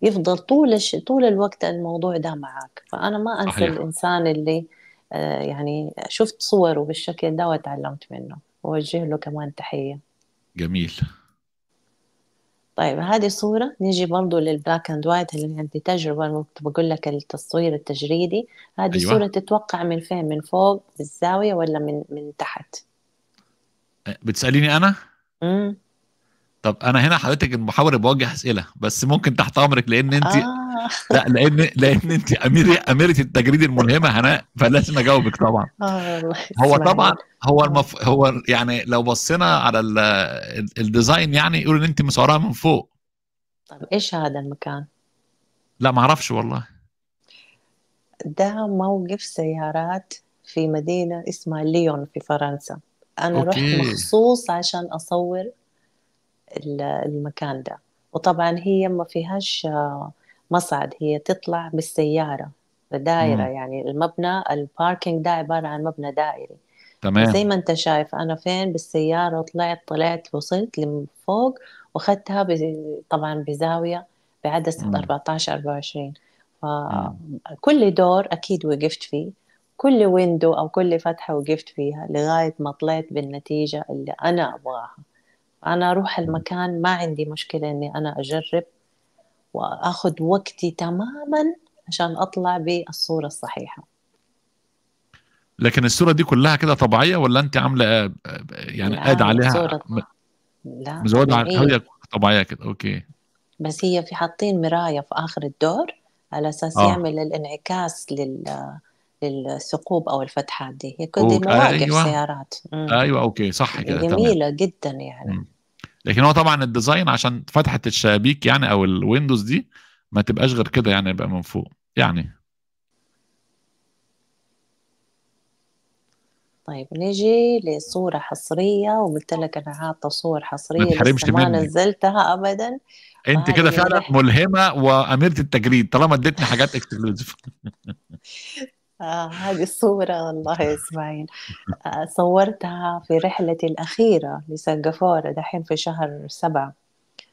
يفضل طول طول الوقت الموضوع ده معك فانا ما انسى الانسان اللي آه، يعني شفت صوره بالشكل ده وتعلمت منه ووجه له كمان تحيه جميل طيب هذه صورة نيجي برضو للبلاك اند وايت اللي عندي تجربة كنت بقول لك التصوير التجريدي هذه أيوة. صورة تتوقع من فين من فوق بالزاوية ولا من من تحت أه، بتسأليني أنا؟ امم طب انا هنا حضرتك المحاور بوجه اسئله بس ممكن تحت امرك لان انت آه. لا لان لان انت اميره اميره التجريد الملهمه هنا فلازم اجاوبك طبعا آه هو طبعا هو المف... هو يعني لو بصينا على ال... الديزاين يعني يقول ان انت مصوراها من فوق طب ايش هذا المكان؟ لا ما اعرفش والله ده موقف سيارات في مدينه اسمها ليون في فرنسا انا أوكي. رحت مخصوص عشان اصور المكان ده وطبعا هي ما فيهاش آه، مصعد هي تطلع بالسيارة دائرة مم. يعني المبنى الباركينج ده عبارة عن مبنى دائري تمام زي ما انت شايف انا فين بالسيارة طلعت طلعت وصلت لفوق واخدتها طبعا بزاوية بعدسة 14 24 فكل دور اكيد وقفت فيه كل ويندو او كل فتحة وقفت فيها لغاية ما طلعت بالنتيجة اللي انا ابغاها انا اروح المكان ما عندي مشكله اني انا اجرب واخذ وقتي تماما عشان اطلع بالصوره الصحيحه لكن الصوره دي كلها كده طبيعيه ولا انت عامله يعني قاعد عليها صورة م... لا مزوده هي طبيعيه كده اوكي بس هي في حاطين مرايه في اخر الدور على اساس آه. يعمل الانعكاس لل للثقوب او الفتحات دي هي كل دي آه، مواقف أيوة. سيارات مم. ايوه اوكي صح كده جميله تمام. جدا يعني مم. لكن هو طبعا الديزاين عشان فتحه الشبابيك يعني او الويندوز دي ما تبقاش غير كده يعني يبقى من فوق يعني طيب نجي لصورة حصرية وقلت لك أنا حاطة صور حصرية ما ما نزلتها أبدا أنت كده طيب. فعلا ملهمة وأميرة التجريد طالما اديتني حاجات اكسكلوزيف [laughs] آه هذه الصورة والله يا إسماعيل آه صورتها في رحلتي الأخيرة لسنغافورة دحين في شهر سبعة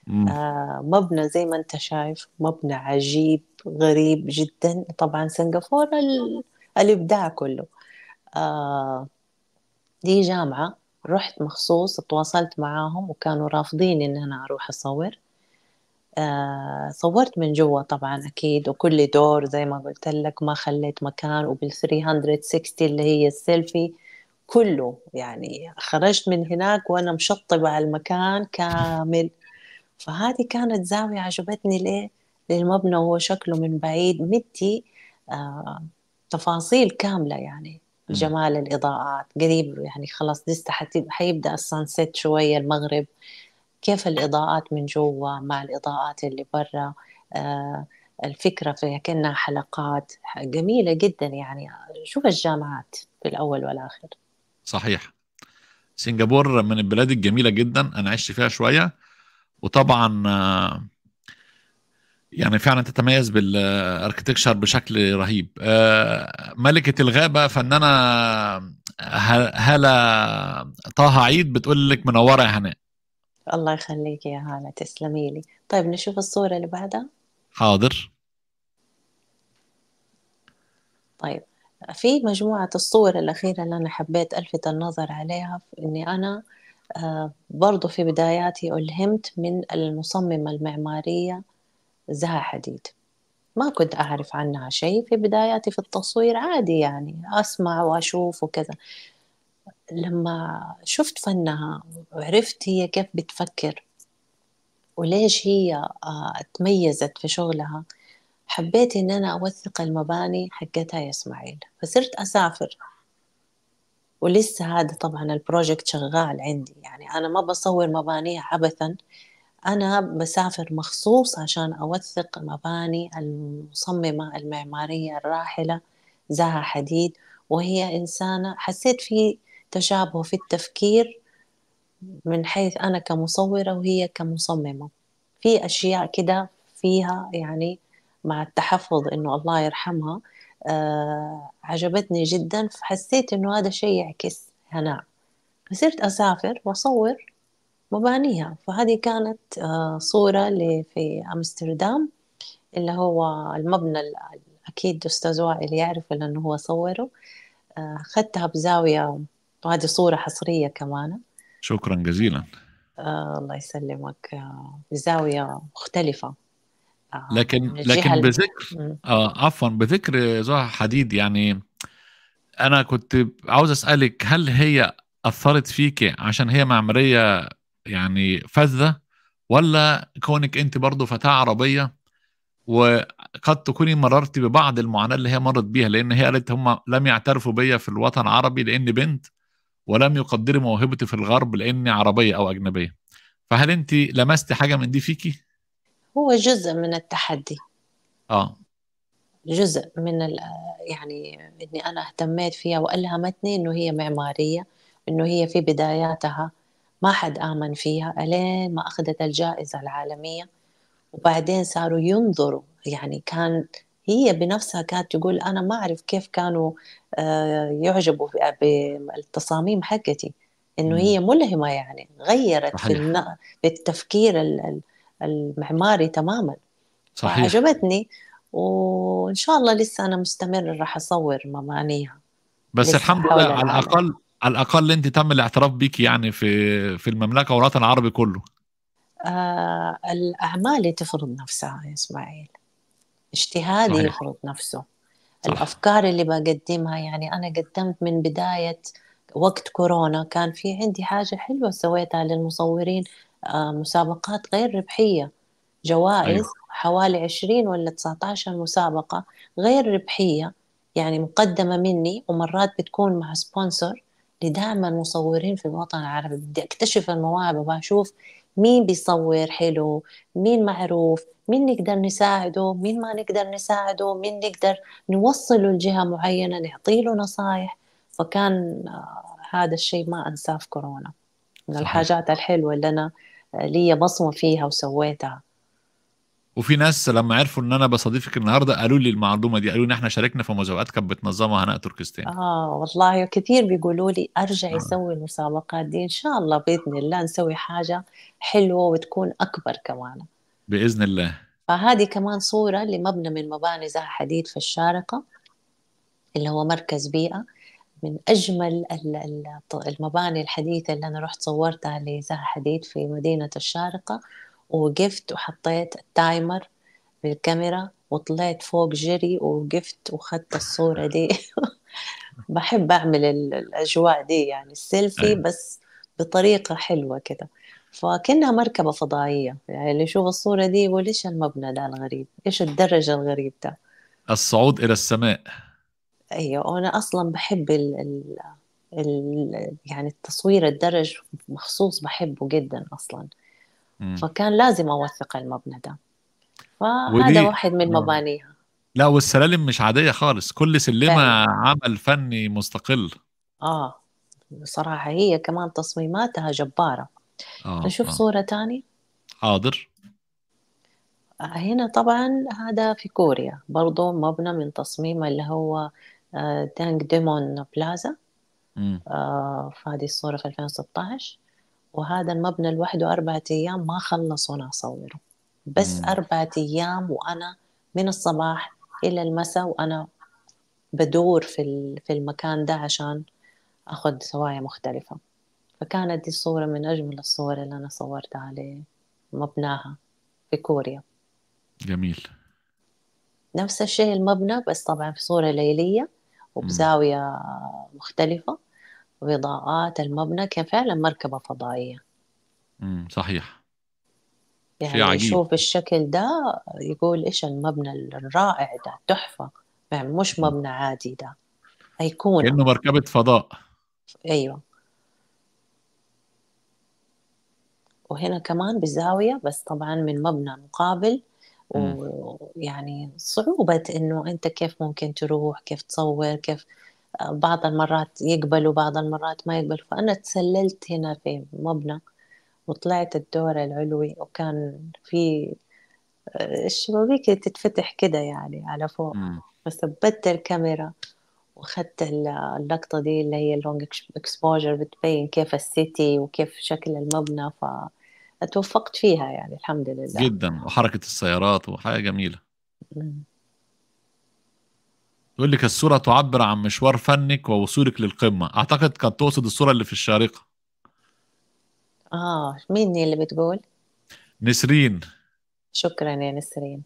آه مبنى زي ما أنت شايف مبنى عجيب غريب جدا طبعا سنغافورة ال... الإبداع كله آه دي جامعة رحت مخصوص تواصلت معاهم وكانوا رافضين إن أنا أروح أصور آه، صورت من جوا طبعا اكيد وكل دور زي ما قلت لك ما خليت مكان وبال 360 اللي هي السيلفي كله يعني خرجت من هناك وانا مشطبه على المكان كامل فهذه كانت زاويه عجبتني ليه للمبنى وهو شكله من بعيد مدي آه تفاصيل كامله يعني جمال الاضاءات قريب يعني خلاص لسه حيبدا السانسيت شويه المغرب كيف الإضاءات من جوا مع الإضاءات اللي برا آه الفكرة في كأنها حلقات جميلة جدا يعني شوف الجامعات في الأول والآخر صحيح سنغافورة من البلاد الجميلة جدا أنا عشت فيها شوية وطبعا آه، يعني فعلا تتميز بالاركتكشر بشكل رهيب آه، ملكة الغابة فنانة آه، هلا طه عيد بتقول لك منورة يا هناء الله يخليك يا هالة تسلمي لي طيب نشوف الصورة اللي بعدها حاضر طيب في مجموعة الصور الأخيرة اللي أنا حبيت ألفت النظر عليها إني أنا آه، برضو في بداياتي ألهمت من المصممة المعمارية زها حديد ما كنت أعرف عنها شيء في بداياتي في التصوير عادي يعني أسمع وأشوف وكذا لما شفت فنها وعرفت هي كيف بتفكر وليش هي آه، تميزت في شغلها حبيت إن أنا أوثق المباني حقتها يا إسماعيل فصرت أسافر ولسه هذا طبعا البروجكت شغال عندي يعني أنا ما بصور مبانيها عبثا أنا بسافر مخصوص عشان أوثق مباني المصممة المعمارية الراحلة زها حديد وهي إنسانة حسيت في تشابه في التفكير من حيث أنا كمصورة وهي كمصممة في أشياء كده فيها يعني مع التحفظ إنه الله يرحمها آه عجبتني جدا فحسيت إنه هذا شيء يعكس هناء فصرت أسافر وأصور مبانيها فهذه كانت آه صورة في أمستردام اللي هو المبنى أكيد أستاذ وائل يعرفه لأنه هو صوره آه، أخذتها بزاوية وهذه صورة حصرية كمان شكرا جزيلا آه الله يسلمك آه، بزاوية مختلفة آه، لكن لكن بذكر آه عفوا بذكر زها حديد يعني انا كنت عاوز اسالك هل هي اثرت فيك عشان هي معماريه يعني فذه ولا كونك انت برضه فتاه عربيه وقد تكوني مررتي ببعض المعاناه اللي هي مرت بيها لان هي قالت هم لم يعترفوا بيا في الوطن العربي لاني بنت ولم يقدري موهبتي في الغرب لاني عربيه او اجنبيه فهل انت لمستي حاجه من دي فيكي هو جزء من التحدي اه جزء من يعني اني انا اهتميت فيها والهمتني انه هي معماريه انه هي في بداياتها ما حد امن فيها الين ما اخذت الجائزه العالميه وبعدين صاروا ينظروا يعني كان هي بنفسها كانت تقول انا ما اعرف كيف كانوا آه، يعجبوا بالتصاميم حقتي انه هي ملهمه يعني غيرت في, النا... في التفكير المعماري تماما صحيح عجبتني وان شاء الله لسه انا مستمره راح اصور ممانيها بس الحمد لله على الاقل على الاقل انت تم الاعتراف بك يعني في في المملكه والوطن العربي كله آه الاعمال تفرض نفسها يا اسماعيل اجتهادي يفرض نفسه صح. الافكار اللي بقدمها يعني انا قدمت من بدايه وقت كورونا كان في عندي حاجه حلوه سويتها للمصورين آه، مسابقات غير ربحيه جوائز أيوه. حوالي 20 ولا 19 مسابقه غير ربحيه يعني مقدمه مني ومرات بتكون مع سبونسر لدعم المصورين في الوطن العربي بدي اكتشف المواهب وبشوف مين بيصور حلو مين معروف مين نقدر نساعده مين ما نقدر نساعده مين نقدر نوصله لجهة معينة نعطي له نصايح فكان آه، هذا الشيء ما أنساه في كورونا من الحاجات الحلوة اللي أنا آه، لي بصمة فيها وسويتها وفي ناس لما عرفوا ان انا بستضيفك النهارده قالوا لي المعلومه دي قالوا لي ان احنا شاركنا في مسابقات كانت بتنظمها هناء تركستان اه والله كثير بيقولوا لي ارجع آه. اسوي المسابقات دي ان شاء الله باذن الله نسوي حاجه حلوه وتكون اكبر كمان باذن الله فهذه كمان صوره لمبنى من مباني زها حديد في الشارقه اللي هو مركز بيئه من اجمل المباني الحديثه اللي انا رحت صورتها لزها حديد في مدينه الشارقه ووقفت وحطيت التايمر بالكاميرا وطلعت فوق جري ووقفت وخدت الصورة دي [laughs] بحب أعمل الأجواء دي يعني السيلفي أيوة. بس بطريقة حلوة كده فكأنها مركبة فضائية يعني اللي يشوف الصورة دي يقول إيش المبنى ده الغريب إيش الدرج الغريب ده الصعود إلى السماء أيوة وأنا أصلا بحب الـ الـ الـ يعني التصوير الدرج مخصوص بحبه جدا أصلا فكان لازم اوثق المبنى ده فهذا ودي... واحد من مبانيها لا والسلالم مش عاديه خالص كل سلمه عمل فني مستقل اه بصراحه هي كمان تصميماتها جباره آه نشوف آه. صوره تاني حاضر آه، هنا طبعا هذا في كوريا برضو مبنى من تصميم اللي هو دانج آه، ديمون بلازا آه فهذه الصورة في 2016 وهذا المبنى لوحده أربعة أيام ما خلصوا أصوره بس مم. أربعة أيام وأنا من الصباح إلى المساء وأنا بدور في في المكان ده عشان أخذ زوايا مختلفة فكانت دي صورة من أجمل الصور اللي أنا صورتها لمبناها في كوريا جميل نفس الشيء المبنى بس طبعا في صورة ليلية وبزاوية مختلفة وإضاءات المبنى كان فعلا مركبة فضائية امم صحيح يعني شيء عجيب. يشوف الشكل ده يقول ايش المبنى الرائع ده تحفة يعني مش مبنى عادي ده أيقونة كأنه مركبة فضاء أيوة وهنا كمان بالزاوية بس طبعا من مبنى مقابل ويعني صعوبة إنه أنت كيف ممكن تروح كيف تصور كيف بعض المرات يقبلوا بعض المرات ما يقبلوا فأنا تسللت هنا في مبنى وطلعت الدور العلوي وكان في الشبابيك تتفتح كده يعني على فوق فثبت الكاميرا واخدت اللقطة دي اللي هي اللونج اكسبوجر بتبين كيف السيتي وكيف شكل المبنى فتوفقت فيها يعني الحمد لله جدا وحركة السيارات وحاجة جميلة مم. يقول لك الصورة تعبر عن مشوار فنك ووصولك للقمة أعتقد كانت تقصد الصورة اللي في الشارقة آه مين اللي بتقول؟ نسرين شكرا يا نسرين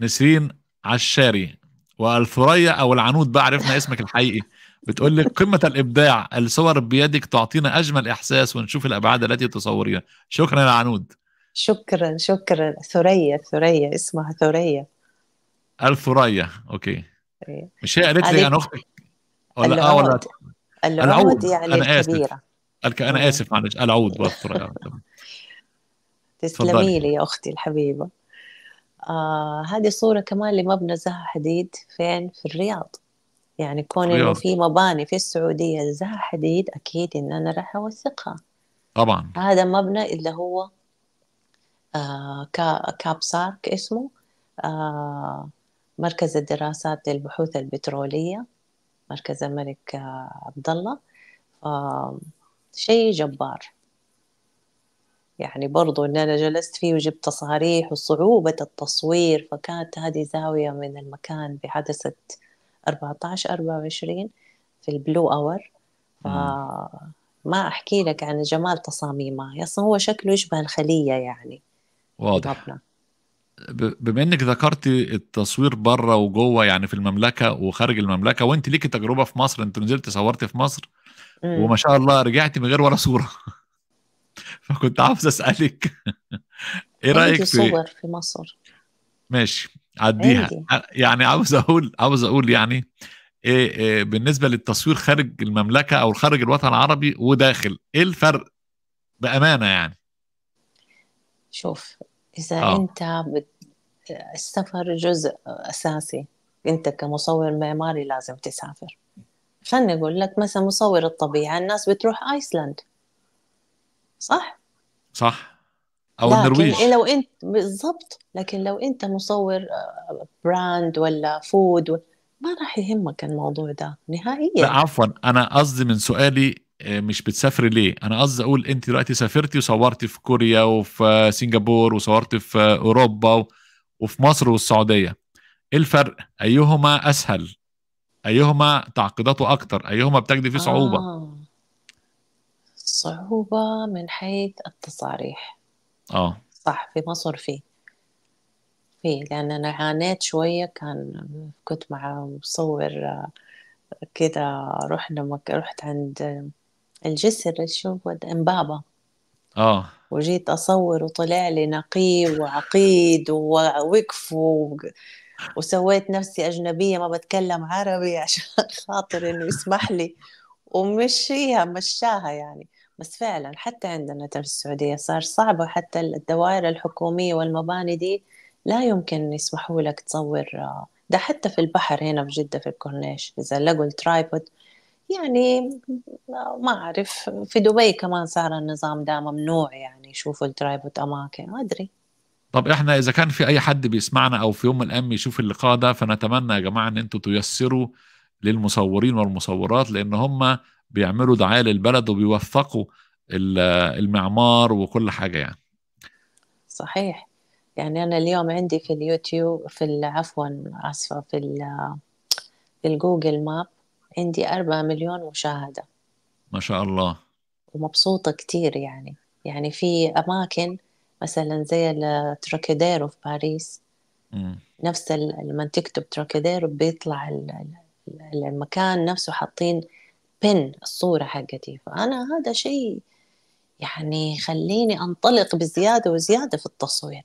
نسرين عشاري والثريا أو العنود بقى عرفنا اسمك الحقيقي بتقول لك قمة الإبداع الصور بيدك تعطينا أجمل إحساس ونشوف الأبعاد التي تصورينها شكرا يا عنود شكرا شكرا ثريا ثريا اسمها ثريا الثريا أوكي مش هي قالت لي انا اختك ولا اه ولا العود يعني انا اسف انا اسف معلش العود [laughs] تسلمي لي يا اختي الحبيبه آه هذه صوره كمان لمبنى زها حديد فين في الرياض يعني كون انه في مباني في السعوديه زها حديد اكيد ان انا راح اوثقها طبعا هذا مبنى اللي هو آه كاب سارك اسمه آه مركز الدراسات للبحوث البترولية مركز الملك آه، عبد الله شيء جبار يعني برضو ان انا جلست فيه وجبت تصاريح وصعوبة التصوير فكانت هذه زاوية من المكان بعدسه 14 24 في البلو اور ما احكي لك عن جمال تصاميمه اصلا هو شكله يشبه الخلية يعني واضح بما انك ذكرتي التصوير بره وجوه يعني في المملكه وخارج المملكه وانت ليكي تجربه في مصر انت نزلت صورت في مصر وما شاء الله رجعت من غير ولا صوره [laughs] فكنت عاوز اسالك ايه رايك في صور في مصر ماشي عديها يعني عاوز اقول عاوز اقول يعني إيه إيه بالنسبه للتصوير خارج المملكه او خارج الوطن العربي وداخل ايه الفرق بامانه يعني شوف إذا آه. أنت بت... السفر جزء أساسي أنت كمصور معماري لازم تسافر خلني أقول لك مثلا مصور الطبيعة الناس بتروح آيسلند صح؟ صح أو لكن النرويج لو أنت بالضبط لكن لو أنت مصور آه، براند ولا فود ما راح يهمك الموضوع ده نهائيا لا عفوا أنا قصدي من سؤالي آه، مش بتسافري ليه انا قصدي اقول انت دلوقتي سافرتي وصورتي في كوريا وفي سنغافور وصورتي في اوروبا وفي مصر والسعوديه ايه الفرق ايهما اسهل ايهما تعقيداته اكتر ايهما بتجدي فيه صعوبه آه. صعوبه من حيث التصاريح اه صح في مصر في في لان انا عانيت شويه كان كنت مع مصور آه، كده رحنا مك... رحت عند الجسر شو امبابة اه وجيت اصور وطلع لي نقي وعقيد ووقف و... وسويت نفسي اجنبيه ما بتكلم عربي [laughs] عشان خاطر انه يسمح لي ومشيها مشاها يعني بس فعلا حتى عندنا في السعوديه صار صعبه حتى الدوائر الحكوميه والمباني دي لا يمكن يسمحوا لك تصور آه، ده حتى في البحر هنا في جده في الكورنيش اذا لقوا الترايبود يعني ما أعرف في دبي كمان صار النظام ده ممنوع يعني يشوفوا الترايبوت أماكن ما أدري طب احنا اذا كان في اي حد بيسمعنا او في يوم من الايام يشوف اللقاء ده فنتمنى يا جماعه ان انتم تيسروا للمصورين والمصورات لان هم بيعملوا دعايه للبلد وبيوفقوا المعمار وكل حاجه يعني صحيح يعني انا اليوم عندي في اليوتيوب في عفوا اسفه في في الجوجل ماب عندي أربعة مليون مشاهدة ما شاء الله ومبسوطة كتير يعني يعني في أماكن مثلا زي التروكيديرو في باريس م. نفس لما تكتب تروكيديرو بيطلع المكان نفسه حاطين بن الصورة حقتي فأنا هذا شيء يعني خليني أنطلق بزيادة وزيادة في التصوير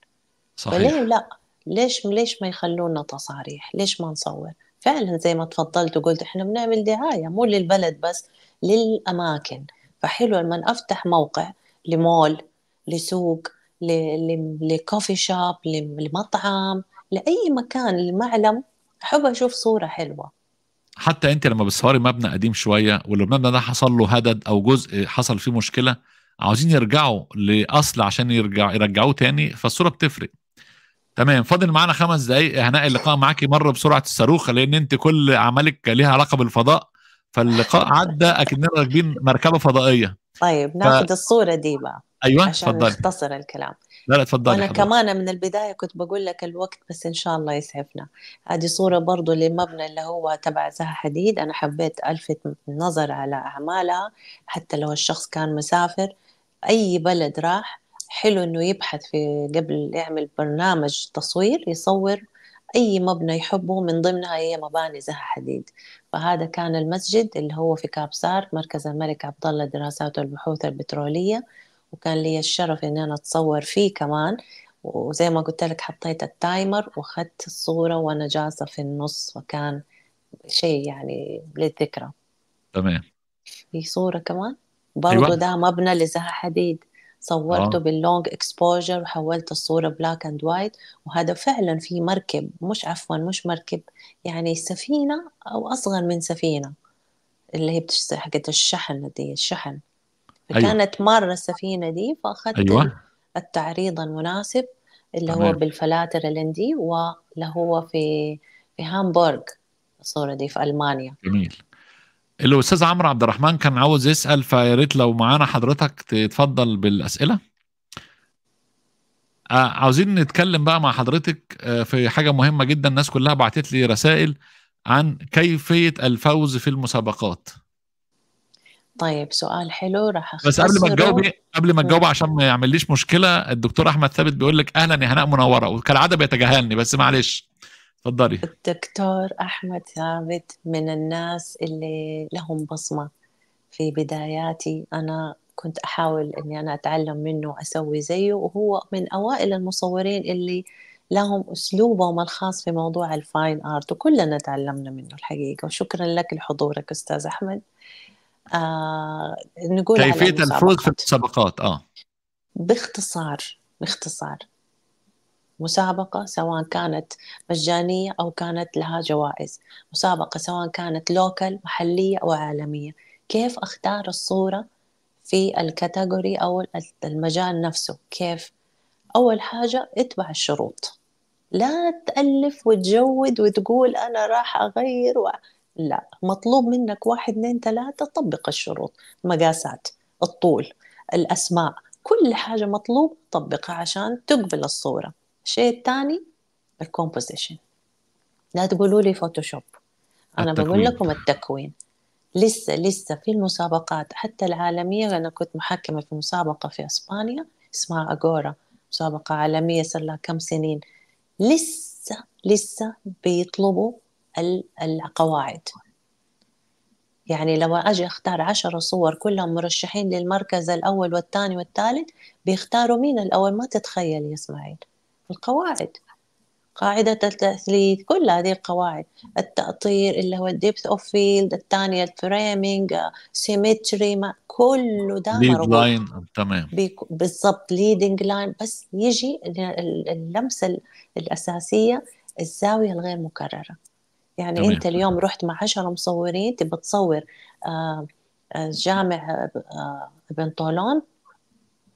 صحيح فليه لا ليش ليش ما يخلونا تصاريح ليش ما نصور فعلا زي ما تفضلت وقلت احنا بنعمل دعايه مو للبلد بس للاماكن فحلو لما افتح موقع لمول لسوق لكوفي شوب لمطعم لاي مكان لمعلم احب اشوف صوره حلوه حتى انت لما بتصوري مبنى قديم شويه والمبنى ده حصل له هدد او جزء حصل فيه مشكله عاوزين يرجعوا لاصل عشان يرجع يرجعوه تاني فالصوره بتفرق تمام فاضل معانا خمس دقايق هنقل اللقاء معاكي مره بسرعه الصاروخ لان انت كل اعمالك ليها علاقه بالفضاء فاللقاء عدى اكننا راكبين مركبه فضائيه طيب ناخذ ف... الصوره دي بقى ايوه عشان اتفضلي نختصر الكلام لا لا تفضلي انا كمان من البدايه كنت بقول لك الوقت بس ان شاء الله يسعفنا هذه صوره برضو لمبنى اللي هو تبع زها حديد انا حبيت الفت نظر على اعمالها حتى لو الشخص كان مسافر اي بلد راح حلو انه يبحث في قبل يعمل برنامج تصوير يصور اي مبنى يحبه من ضمنها هي مباني زها حديد فهذا كان المسجد اللي هو في كابسار مركز الملك عبد الله للدراسات والبحوث البتروليه وكان لي الشرف ان انا اتصور فيه كمان وزي ما قلت لك حطيت التايمر واخذت الصوره وانا جالسه في النص وكان شيء يعني للذكرى تمام في صوره كمان برضه أيوة. ده مبنى لزها حديد صورته آه. باللونج اكسبوجر وحولت الصورة بلاك اند وايت وهذا فعلا في مركب مش عفوا مش مركب يعني سفينة أو أصغر من سفينة اللي هي بتشتغل حقت الشحن دي الشحن أيوه. فكانت أيوة. مرة السفينة دي فأخذت أيوة. التعريض المناسب اللي هو بالفلاتر الهندي واللي هو في في هامبورغ الصورة دي في ألمانيا جميل الاستاذ عمرو عبد الرحمن كان عاوز يسال فيا ريت لو معانا حضرتك تتفضل بالاسئله آه عاوزين نتكلم بقى مع حضرتك آه في حاجه مهمه جدا الناس كلها بعتت لي رسائل عن كيفيه الفوز في المسابقات طيب سؤال حلو راح بس قبل ما تجاوبي قبل ما تجاوبي عشان ما يعمليش مشكله الدكتور احمد ثابت بيقول لك اهلا يا هناء منوره وكالعاده بيتجاهلني بس معلش تفضلي الدكتور احمد ثابت من الناس اللي لهم بصمه في بداياتي انا كنت احاول اني انا اتعلم منه واسوي زيه وهو من اوائل المصورين اللي لهم اسلوبهم الخاص في موضوع الفاين ارت وكلنا تعلمنا منه الحقيقه وشكرا لك لحضورك استاذ احمد آه نقول كيفيه الفوز في المسابقات اه باختصار باختصار مسابقة سواء كانت مجانية أو كانت لها جوائز مسابقة سواء كانت لوكال محلية أو عالمية كيف أختار الصورة في الكاتيجوري أو المجال نفسه كيف أول حاجة اتبع الشروط لا تألف وتجود وتقول أنا راح أغير و... لا مطلوب منك واحد اثنين ثلاثة طبق الشروط مقاسات الطول الأسماء كل حاجة مطلوب طبقها عشان تقبل الصورة الشيء الثاني الكومبوزيشن لا تقولوا لي فوتوشوب انا التكوين. بقول لكم التكوين لسه لسه في المسابقات حتى العالميه انا كنت محكمه في مسابقه في اسبانيا اسمها اجورا مسابقه عالميه صار لها كم سنين لسه لسه بيطلبوا القواعد يعني لو أجي أختار عشرة صور كلهم مرشحين للمركز الأول والثاني والثالث بيختاروا مين الأول ما تتخيل يا إسماعيل القواعد قاعدة التثليث كل هذه القواعد التأطير اللي هو الديبث اوف فيلد الثانية الفريمينج سيمتري ما كله ده ليد لاين تمام بالضبط ليدنج لاين بس يجي اللمسة الأساسية الزاوية الغير مكررة يعني تمام. أنت اليوم رحت مع عشرة مصورين تبى تصور آه، آه، جامع ابن آه، طولون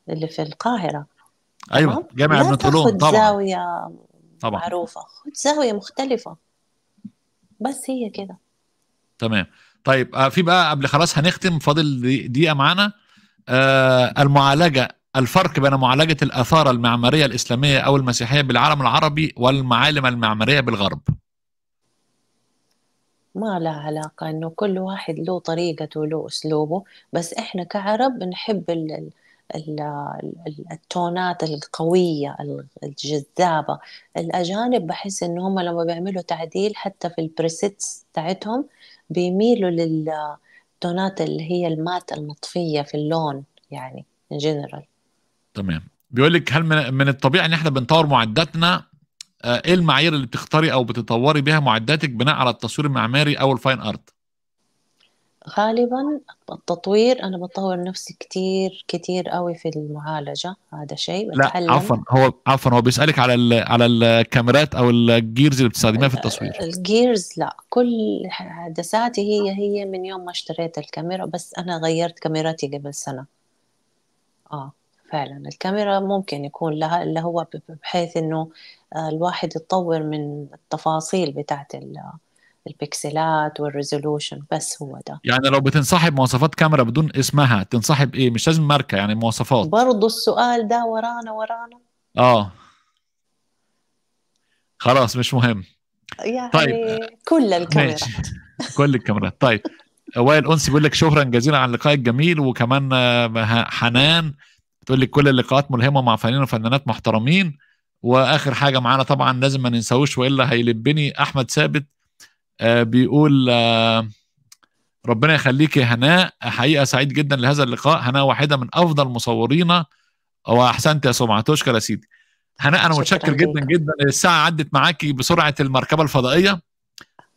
اللي في القاهرة ايوه جامع ابن طولون طبعا خد زاويه طبعا معروفه خد زاويه مختلفه بس هي كده تمام طيب آه، في بقى قبل خلاص هنختم فاضل دقيقه معانا آه، المعالجه الفرق بين معالجه الاثار المعماريه الاسلاميه او المسيحيه بالعالم العربي والمعالم المعماريه بالغرب ما لها علاقة إنه كل واحد له طريقته له أسلوبه بس إحنا كعرب نحب ال التونات القوية الجذابة الأجانب بحس إن هم لما بيعملوا تعديل حتى في البريسيتس تاعتهم بيميلوا للتونات اللي هي المات المطفية في اللون يعني in general تمام بيقول لك هل من الطبيعي ان احنا بنطور معداتنا آه، ايه المعايير اللي بتختاري او بتطوري بيها معداتك بناء على التصوير المعماري او الفاين ارت غالبا التطوير انا بطور نفسي كثير كثير قوي في المعالجه هذا شيء لا عفوا هو عفوا هو بيسالك على الـ على الكاميرات او الجيرز اللي بتستخدميها في التصوير الجيرز لا كل عدساتي هي هي من يوم ما اشتريت الكاميرا بس انا غيرت كاميرتي قبل سنه اه فعلا الكاميرا ممكن يكون لها اللي هو بحيث انه آه، الواحد يتطور من التفاصيل بتاعت البكسلات والريزولوشن بس هو ده يعني لو بتنصحي بمواصفات كاميرا بدون اسمها تنصحي بايه مش لازم ماركه يعني مواصفات برضه السؤال ده ورانا ورانا اه خلاص مش مهم يعني طيب كل الكاميرات كل الكاميرات طيب وائل انسي بيقول لك شكرا جزيلا على اللقاء الجميل وكمان آه، حنان تقول لك كل اللقاءات ملهمه مع فنانين وفنانات محترمين واخر حاجه معانا طبعا لازم ما ننساهوش والا هيلبني احمد ثابت آه، بيقول آه، ربنا يخليك يا هناء حقيقه سعيد جدا لهذا اللقاء هناء واحده من افضل مصورينا واحسنت يا سمعه تشكر يا سيدي هناء انا متشكر جدا جدا الساعه عدت معاكي بسرعه المركبه الفضائيه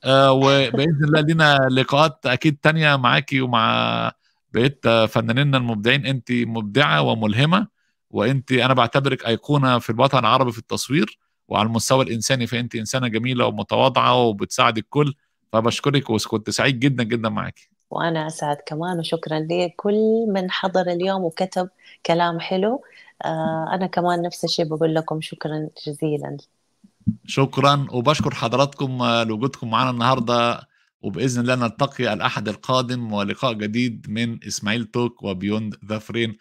آه، وباذن الله لنا لقاءات اكيد تانية معاكي ومع بقيت فنانيننا المبدعين انت مبدعه وملهمه وانت انا بعتبرك ايقونه في الوطن العربي في التصوير وعلى المستوى الانساني فانت انسانه جميله ومتواضعه وبتساعد الكل فبشكرك وكنت سعيد جدا جدا معاكي وانا اسعد كمان وشكرا لكل من حضر اليوم وكتب كلام حلو آه، انا كمان نفس الشيء بقول لكم شكرا جزيلا شكرا وبشكر حضراتكم آه، لوجودكم معنا النهارده وباذن الله نلتقي الاحد القادم ولقاء جديد من اسماعيل توك وبيوند ذا فريم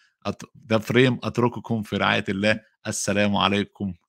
ذا فريم اترككم في رعايه الله السلام عليكم